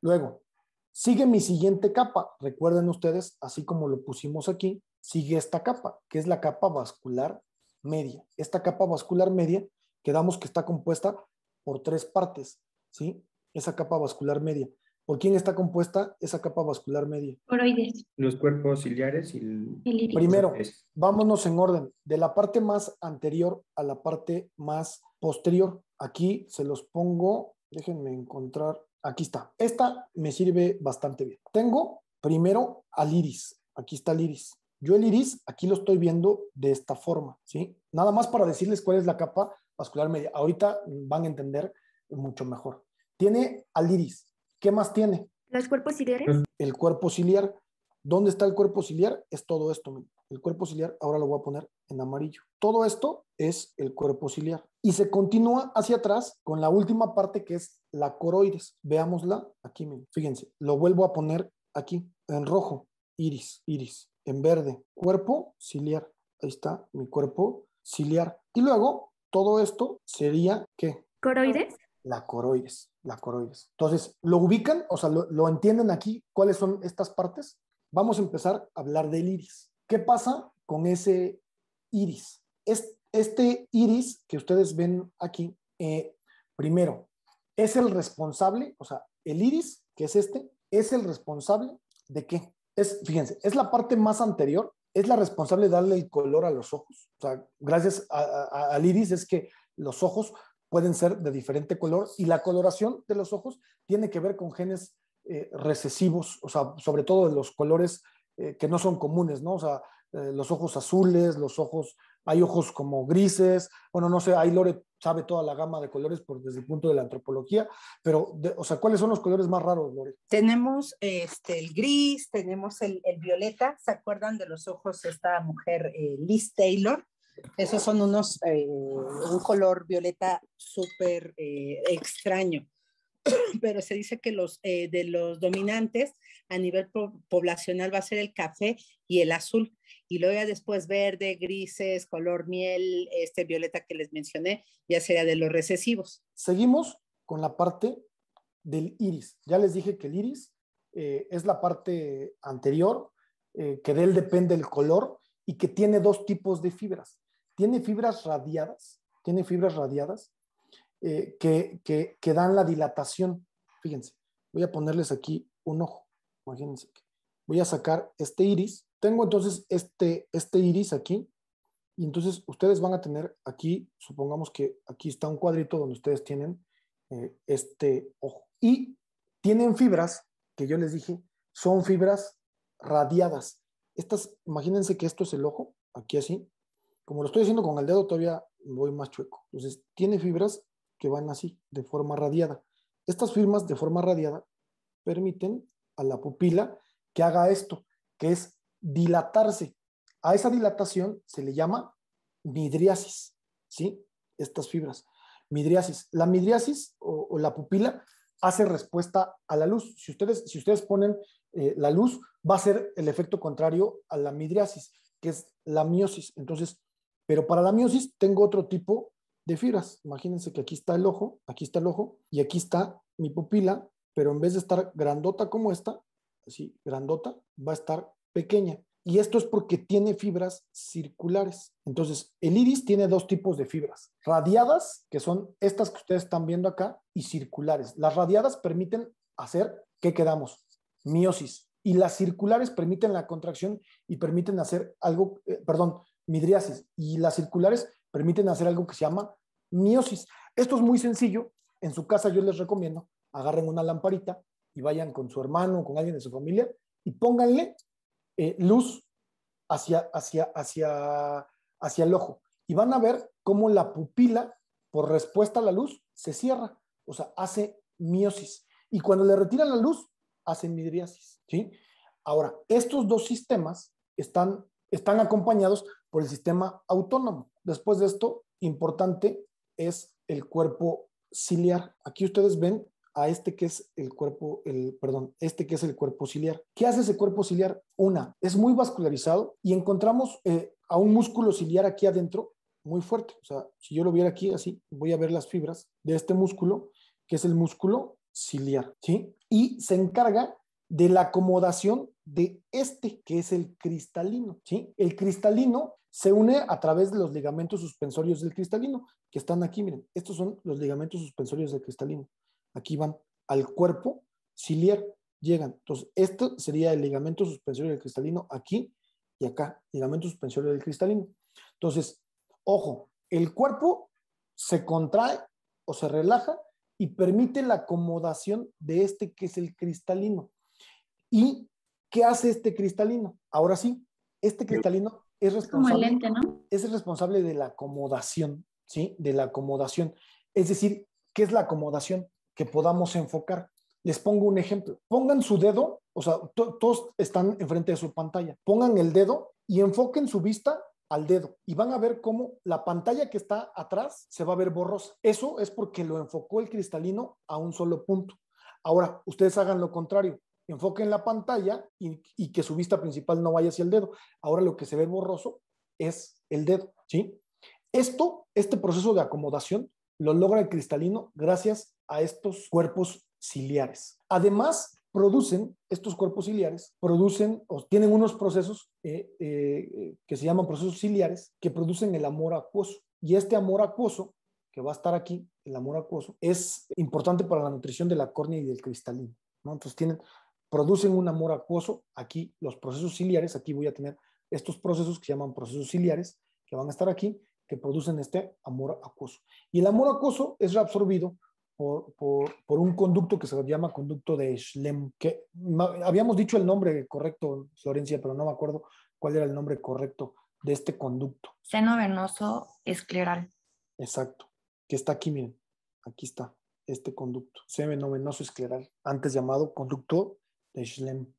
Luego, sigue mi siguiente capa. Recuerden ustedes, así como lo pusimos aquí, sigue esta capa, que es la capa vascular media. Esta capa vascular media, quedamos que está compuesta por tres partes, ¿sí? Esa capa vascular media. ¿Por quién está compuesta esa capa vascular media? Coroides. Los cuerpos ciliares y el... el Primero, vámonos en orden, de la parte más anterior a la parte más posterior. Aquí se los pongo, déjenme encontrar, aquí está. Esta me sirve bastante bien. Tengo primero al iris, aquí está el iris. Yo el iris aquí lo estoy viendo de esta forma, ¿sí? Nada más para decirles cuál es la capa vascular media. Ahorita van a entender mucho mejor. Tiene al iris, ¿Qué más tiene? Los cuerpos ciliares. El, cuerpo ciliar. ¿Dónde está el cuerpo ciliar? Es todo esto. El cuerpo ciliar ahora lo voy a poner en amarillo. Todo esto es el cuerpo ciliar. Y se continúa hacia atrás con la última parte que es la coroides. Veámosla aquí, fíjense. Lo vuelvo a poner aquí en rojo. Iris, iris. En verde, cuerpo ciliar. Ahí está mi cuerpo ciliar. Y luego, todo esto sería ¿qué? Coroides la coroides, la coroides. Entonces, ¿lo ubican? O sea, ¿lo, entienden aquí cuáles son estas partes? Vamos a empezar a hablar del iris. ¿Qué pasa con ese iris? Este, este iris que ustedes ven aquí, eh, primero, es el responsable, o sea, el iris, que es este, es el responsable de qué? Es, fíjense, es la parte más anterior, es la responsable de darle el color a los ojos. O sea, gracias al iris es que los ojos pueden ser de diferente color y la coloración de los ojos tiene que ver con genes eh, recesivos, o sea, sobre todo de los colores eh, que no son comunes, ¿no? O sea, eh, los ojos azules, los ojos, hay ojos como grises, bueno, no sé, ahí Lore sabe toda la gama de colores por, desde el punto de la antropología, pero, o sea, ¿cuáles son los colores más raros, Lore? Tenemos este, el gris, tenemos el, el violeta, ¿se acuerdan de los ojos de esta mujer, Liz Taylor? Esos son unos, eh, un color violeta súper eh, extraño, pero se dice que los eh, de los dominantes a nivel poblacional va a ser el café y el azul, y luego ya después verde, grises, color miel, este violeta que les mencioné, ya sería de los recesivos. Seguimos con la parte del iris. Ya les dije que el iris es la parte anterior, que de él depende el color y que tiene dos tipos de fibras tiene fibras radiadas, tiene fibras radiadas eh, que, que, dan la dilatación. Fíjense, voy a ponerles aquí un ojo. Imagínense voy a sacar este iris. Tengo entonces este, este iris aquí. Y entonces ustedes van a tener aquí, supongamos que aquí está un cuadrito donde ustedes tienen eh, este ojo. Y tienen fibras, que yo les dije, son fibras radiadas. Estas, imagínense que esto es el ojo, aquí así, como lo estoy haciendo con el dedo, todavía voy más chueco. Entonces, tiene fibras que van así, de forma radiada. Estas fibras de forma radiada permiten a la pupila que haga esto, que es dilatarse. A esa dilatación se le llama midriasis, ¿sí? Estas fibras. Midriasis. La midriasis o, la pupila hace respuesta a la luz. Si ustedes, si ustedes ponen eh, la luz, va a ser el efecto contrario a la midriasis, que es la miosis. Entonces, pero para la miosis tengo otro tipo de fibras. Imagínense que aquí está el ojo, aquí está el ojo y aquí está mi pupila, pero en vez de estar grandota como esta, así grandota, va a estar pequeña. Y esto es porque tiene fibras circulares. Entonces, el iris tiene dos tipos de fibras. Radiadas, que son estas que ustedes están viendo acá, y circulares. Las radiadas permiten hacer, ¿qué quedamos? Miosis. Y las circulares permiten la contracción y permiten hacer algo, eh, perdón, midriasis y las circulares permiten hacer algo que se llama miosis. Esto es muy sencillo. En su casa yo les recomiendo, agarren una lamparita y vayan con su hermano, o con alguien de su familia y pónganle eh, luz hacia, hacia, hacia, hacia el ojo. Y van a ver cómo la pupila, por respuesta a la luz, se cierra. O sea, hace miosis. Y cuando le retiran la luz, hacen midriasis. ¿sí? Ahora, estos dos sistemas están, están acompañados el sistema autónomo. Después de esto, importante es el cuerpo ciliar. Aquí ustedes ven a este que es el cuerpo, el, perdón, este que es el cuerpo ciliar. ¿Qué hace ese cuerpo ciliar? Una, es muy vascularizado y encontramos eh, a un músculo ciliar aquí adentro muy fuerte. O sea, si yo lo viera aquí así, voy a ver las fibras de este músculo, que es el músculo ciliar, ¿sí? Y se encarga de la acomodación de este, que es el cristalino, ¿sí? El cristalino se une a través de los ligamentos suspensorios del cristalino, que están aquí, miren, estos son los ligamentos suspensorios del cristalino. Aquí van al cuerpo ciliar, llegan. Entonces, esto sería el ligamento suspensorio del cristalino aquí y acá, ligamento suspensorio del cristalino. Entonces, ojo, el cuerpo se contrae o se relaja y permite la acomodación de este que es el cristalino. ¿Y qué hace este cristalino? Ahora sí, este cristalino es responsable, es responsable de la acomodación, ¿sí? De la acomodación. Es decir, ¿qué es la acomodación? Que podamos enfocar. Les pongo un ejemplo. Pongan su dedo, o sea, todos están enfrente de su pantalla. Pongan el dedo y enfoquen su vista al dedo y van a ver cómo la pantalla que está atrás se va a ver borrosa. Eso es porque lo enfocó el cristalino a un solo punto. Ahora, ustedes hagan lo contrario enfoque en la pantalla y, que su vista principal no vaya hacia el dedo. Ahora lo que se ve borroso es el dedo, ¿sí? Esto, este proceso de acomodación lo logra el cristalino gracias a estos cuerpos ciliares. Además, producen, estos cuerpos ciliares, producen o tienen unos procesos eh, eh, que se llaman procesos ciliares que producen el amor acuoso. Y este amor acuoso, que va a estar aquí, el amor acuoso, es importante para la nutrición de la córnea y del cristalino. ¿no? Entonces tienen producen un amor acuoso. Aquí los procesos ciliares, aquí voy a tener estos procesos que se llaman procesos ciliares, que van a estar aquí, que producen este amor acuoso. Y el amor acuoso es reabsorbido por, un conducto que se llama conducto de Schlem, que habíamos dicho el nombre correcto, Florencia, pero no me acuerdo cuál era el nombre correcto de este conducto. Seno venoso escleral. Exacto, que está aquí, miren, aquí está este conducto, seno venoso escleral, antes llamado conducto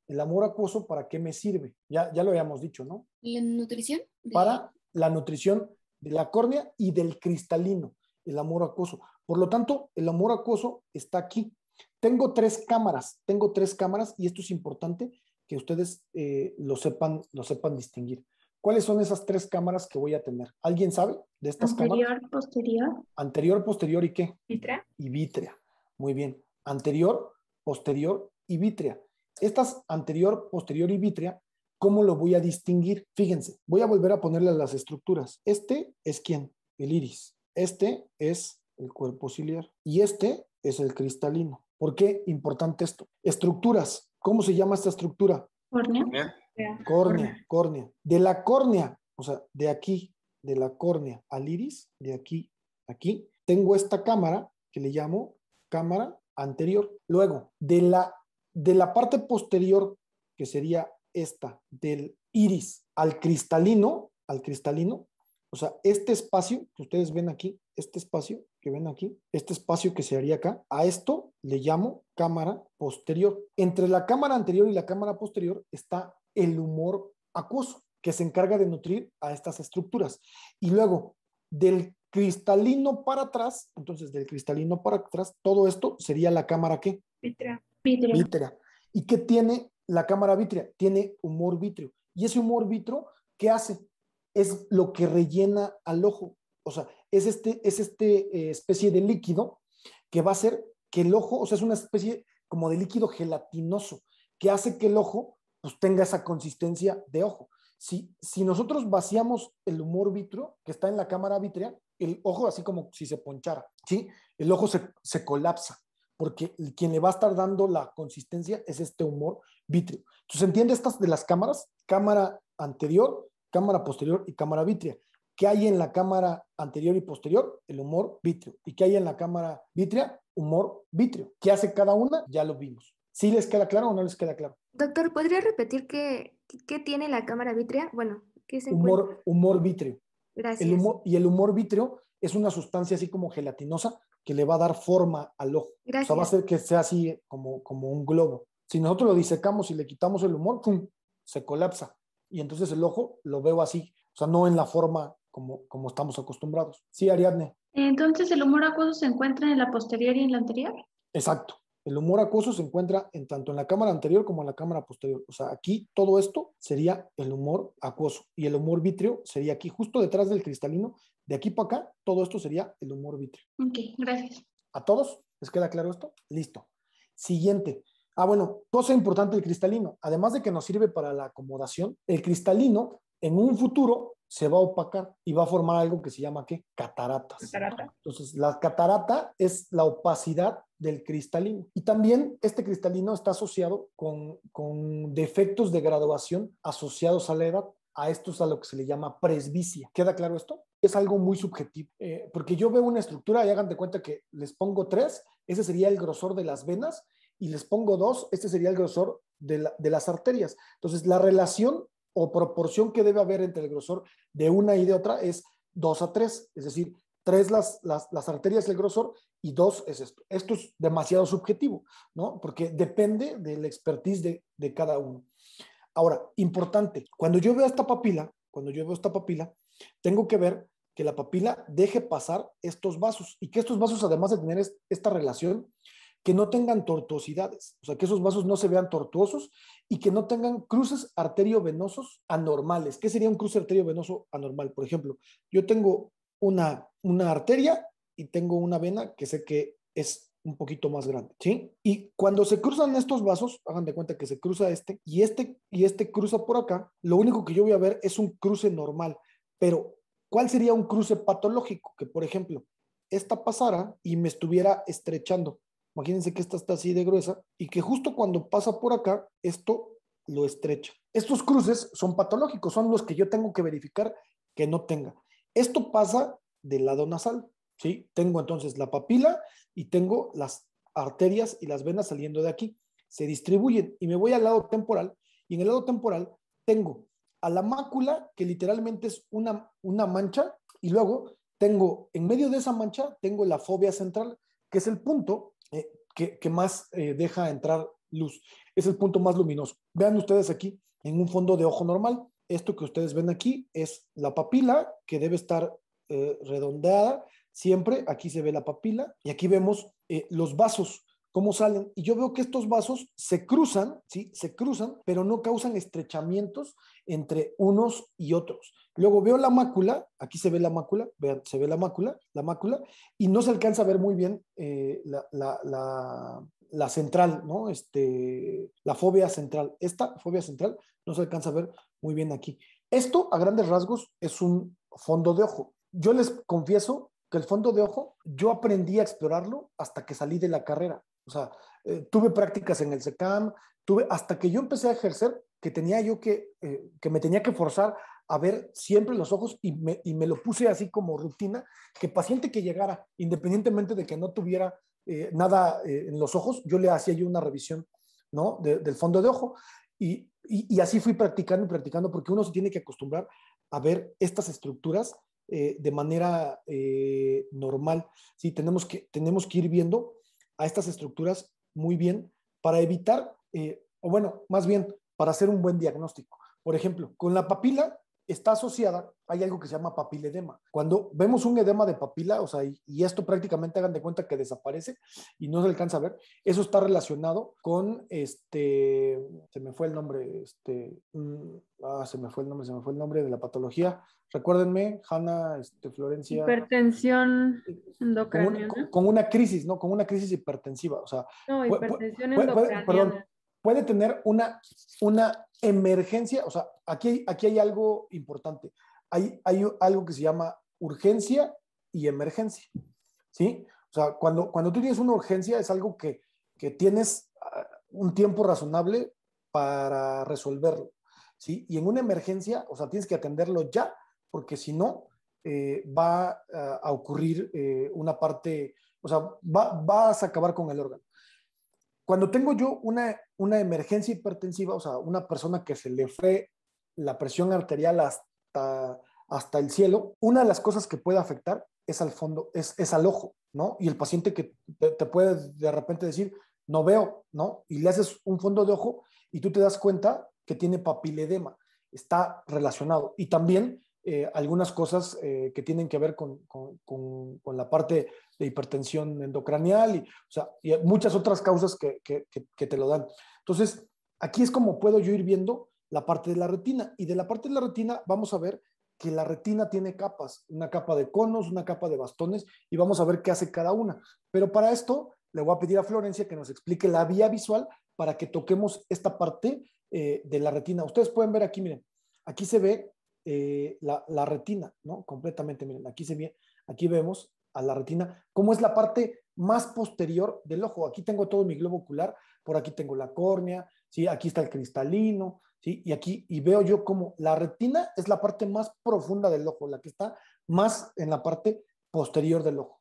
el amor acuoso, ¿para qué me sirve? Ya, ya lo habíamos dicho, ¿no? La nutrición. Para la nutrición de la córnea y del cristalino, el amor acuoso. Por lo tanto, el amor acuoso está aquí. Tengo tres cámaras, tengo tres cámaras y esto es importante que ustedes eh, lo, sepan, lo sepan distinguir. ¿Cuáles son esas tres cámaras que voy a tener? ¿Alguien sabe de estas cámaras? Anterior, posterior. Anterior, posterior y qué? Vitrea. Y vitrea. Muy bien. Anterior, posterior y vitrea estas anterior, posterior y vitrea, ¿cómo lo voy a distinguir? Fíjense, voy a volver a ponerle las estructuras. Este es quién? El iris. Este es el cuerpo ciliar. Y este es el cristalino. ¿Por qué importante esto? Estructuras. ¿Cómo se llama esta estructura? Córnea. Córnea, córnea. córnea. De la córnea, o sea, de aquí, de la córnea al iris, de aquí, aquí, tengo esta cámara que le llamo cámara anterior. Luego, de la de la parte posterior, que sería esta, del iris al cristalino, al cristalino, o sea, este espacio que ustedes ven aquí, este espacio que ven aquí, este espacio que se haría acá, a esto le llamo cámara posterior. Entre la cámara anterior y la cámara posterior está el humor acuoso, que se encarga de nutrir a estas estructuras. Y luego, del cristalino para atrás, entonces del cristalino para atrás, todo esto sería la cámara qué? Vitrea. Vitrio. ¿Y qué tiene la cámara vítrea? Tiene humor vítreo. Y ese humor vítreo, ¿qué hace? Es lo que rellena al ojo. O sea, es este, es este eh, especie de líquido que va a hacer que el ojo, o sea, es una especie como de líquido gelatinoso que hace que el ojo pues tenga esa consistencia de ojo. Si, si nosotros vaciamos el humor vítreo que está en la cámara vitrea, el ojo así como si se ponchara, ¿sí? El ojo se colapsa porque quien le va a estar dando la consistencia es este humor vítreo. Entonces, entiende estas de las cámaras, cámara anterior, cámara posterior y cámara vítrea. ¿Qué hay en la cámara anterior y posterior? El humor vítreo. ¿Y qué hay en la cámara vítrea? Humor vítreo. ¿Qué hace cada una? Ya lo vimos. ¿Sí les queda claro o no les queda claro? Doctor, ¿podría repetir qué, tiene la cámara vítrea? Bueno, ¿qué se humor, Humor vítreo. Gracias. El y el humor vítreo es una sustancia así como gelatinosa que le va a dar forma al ojo. O sea, va a hacer que sea así como, como un globo. Si nosotros lo disecamos y le quitamos el humor, ¡pum! se colapsa. Y entonces el ojo lo veo así, o sea, no en la forma como, como estamos acostumbrados. Sí, Ariadne. Entonces, ¿el humor acuoso se encuentra en la posterior y en la anterior? Exacto. El humor acuoso se encuentra en tanto en la cámara anterior como en la cámara posterior. O sea, aquí todo esto sería el humor acuoso y el humor vítreo sería aquí, justo detrás del cristalino, de aquí para acá, todo esto sería el humor vítreo. Ok, gracias. ¿A todos? ¿Les queda claro esto? Listo. Siguiente. Ah, bueno, cosa importante del cristalino. Además de que nos sirve para la acomodación, el cristalino en un futuro se va a opacar y va a formar algo que se llama ¿qué? Cataratas. Catarata. Entonces, la catarata es la opacidad del cristalino. Y también este cristalino está asociado con, con defectos de graduación asociados a la edad. A esto es a lo que se le llama presbicia. ¿Queda claro esto? es algo muy subjetivo, eh, porque yo veo una estructura y hagan de cuenta que les pongo tres, ese sería el grosor de las venas, y les pongo dos, este sería el grosor de, las arterias. Entonces, la relación o proporción que debe haber entre el grosor de una y de otra es dos a tres, es decir, tres las, las, las, arterias, el grosor, y dos es esto. es demasiado subjetivo, ¿no? Porque depende del expertise de, de cada uno. Ahora, importante, cuando yo veo esta papila, cuando yo veo esta papila, tengo que ver que la papila deje pasar estos vasos y que estos vasos, además de tener esta relación, que no tengan tortuosidades, o sea, que esos vasos no se vean tortuosos y que no tengan cruces arteriovenosos anormales. ¿Qué sería un cruce arteriovenoso anormal? Por ejemplo, yo tengo una, arteria y tengo una vena que sé que es un poquito más grande, ¿sí? Y cuando se cruzan estos vasos, hagan de cuenta que se cruza este y este y este cruza por acá, lo único que yo voy a ver es un cruce normal. Pero, ¿cuál sería un cruce patológico? Que, por ejemplo, esta pasara y me estuviera estrechando. Imagínense que esta está así de gruesa y que justo cuando pasa por acá, esto lo estrecha. Estos cruces son patológicos, son los que yo tengo que verificar que no tenga. Esto pasa del lado nasal, ¿sí? Tengo entonces la papila y tengo las arterias y las venas saliendo de aquí. Se distribuyen y me voy al lado temporal y en el lado temporal tengo a la mácula, que literalmente es una, una mancha, y luego tengo, en medio de esa mancha, tengo la fobia central, que es el punto eh, que, más eh, deja entrar luz. Es el punto más luminoso. Vean ustedes aquí, en un fondo de ojo normal, esto que ustedes ven aquí es la papila, que debe estar eh, redondeada siempre. Aquí se ve la papila y aquí vemos los vasos cómo salen. Y yo veo que estos vasos se cruzan, ¿sí? Se cruzan, pero no causan estrechamientos entre unos y otros. Luego veo la mácula, aquí se ve la mácula, se ve la mácula, la mácula, y no se alcanza a ver muy bien eh, la, central, ¿no? Este, la fobia central. Esta fobia central no se alcanza a ver muy bien aquí. Esto, a grandes rasgos, es un fondo de ojo. Yo les confieso que el fondo de ojo, yo aprendí a explorarlo hasta que salí de la carrera. O sea, eh, tuve prácticas en el SECAM, tuve, hasta que yo empecé a ejercer, que tenía yo que, eh, que me tenía que forzar a ver siempre los ojos y me, y me, lo puse así como rutina, que paciente que llegara, independientemente de que no tuviera eh, nada en los ojos, yo le hacía yo una revisión, ¿no? del fondo de ojo. Y, y, así fui practicando y practicando, porque uno se tiene que acostumbrar a ver estas estructuras de manera normal. Sí, tenemos que, tenemos que ir viendo a estas estructuras muy bien para evitar, eh, o bueno, más bien para hacer un buen diagnóstico. Por ejemplo, con la papila está asociada, hay algo que se llama papiledema. Cuando vemos un edema de papila, o sea, y, esto prácticamente hagan de cuenta que desaparece y no se alcanza a ver, eso está relacionado con este, se me fue el nombre, este, mm, ah, se me fue el nombre, se me fue el nombre de la patología. Recuérdenme, Hanna, este, Florencia. Hipertensión endocrina. Con, una crisis, ¿no? Con una crisis hipertensiva, o sea. No, hipertensión puede, perdón, puede tener una, una emergencia, o sea, aquí, aquí hay algo importante, hay, hay algo que se llama urgencia y emergencia, ¿sí? O sea, cuando, cuando tú tienes una urgencia es algo que, que tienes ah, un tiempo razonable para resolverlo, ¿sí? Y en una emergencia, o sea, tienes que atenderlo ya, porque si no, eh, va ah, a, ocurrir eh, una parte, o sea, vas a acabar con el órgano cuando tengo yo una, una emergencia hipertensiva, o sea, una persona que se le fue la presión arterial hasta, hasta el cielo, una de las cosas que puede afectar es al fondo, es, al ojo, ¿no? Y el paciente que te, puede de repente decir, no veo, ¿no? Y le haces un fondo de ojo y tú te das cuenta que tiene papiledema, está relacionado. Y también eh, algunas cosas eh, que tienen que ver con la parte de hipertensión endocranial y, muchas otras causas que, te lo dan. Entonces, aquí es como puedo yo ir viendo la parte de la retina. Y de la parte de la retina vamos a ver que la retina tiene capas, una capa de conos, una capa de bastones, y vamos a ver qué hace cada una. Pero para esto le voy a pedir a Florencia que nos explique la vía visual para que toquemos esta parte eh, de la retina. Ustedes pueden ver aquí, miren, aquí se ve eh, la, la, retina, ¿no? Completamente, miren, aquí se ve, aquí vemos a la retina, como es la parte más posterior del ojo. Aquí tengo todo mi globo ocular, por aquí tengo la córnea, ¿sí? aquí está el cristalino, ¿sí? y aquí y veo yo como la retina es la parte más profunda del ojo, la que está más en la parte posterior del ojo.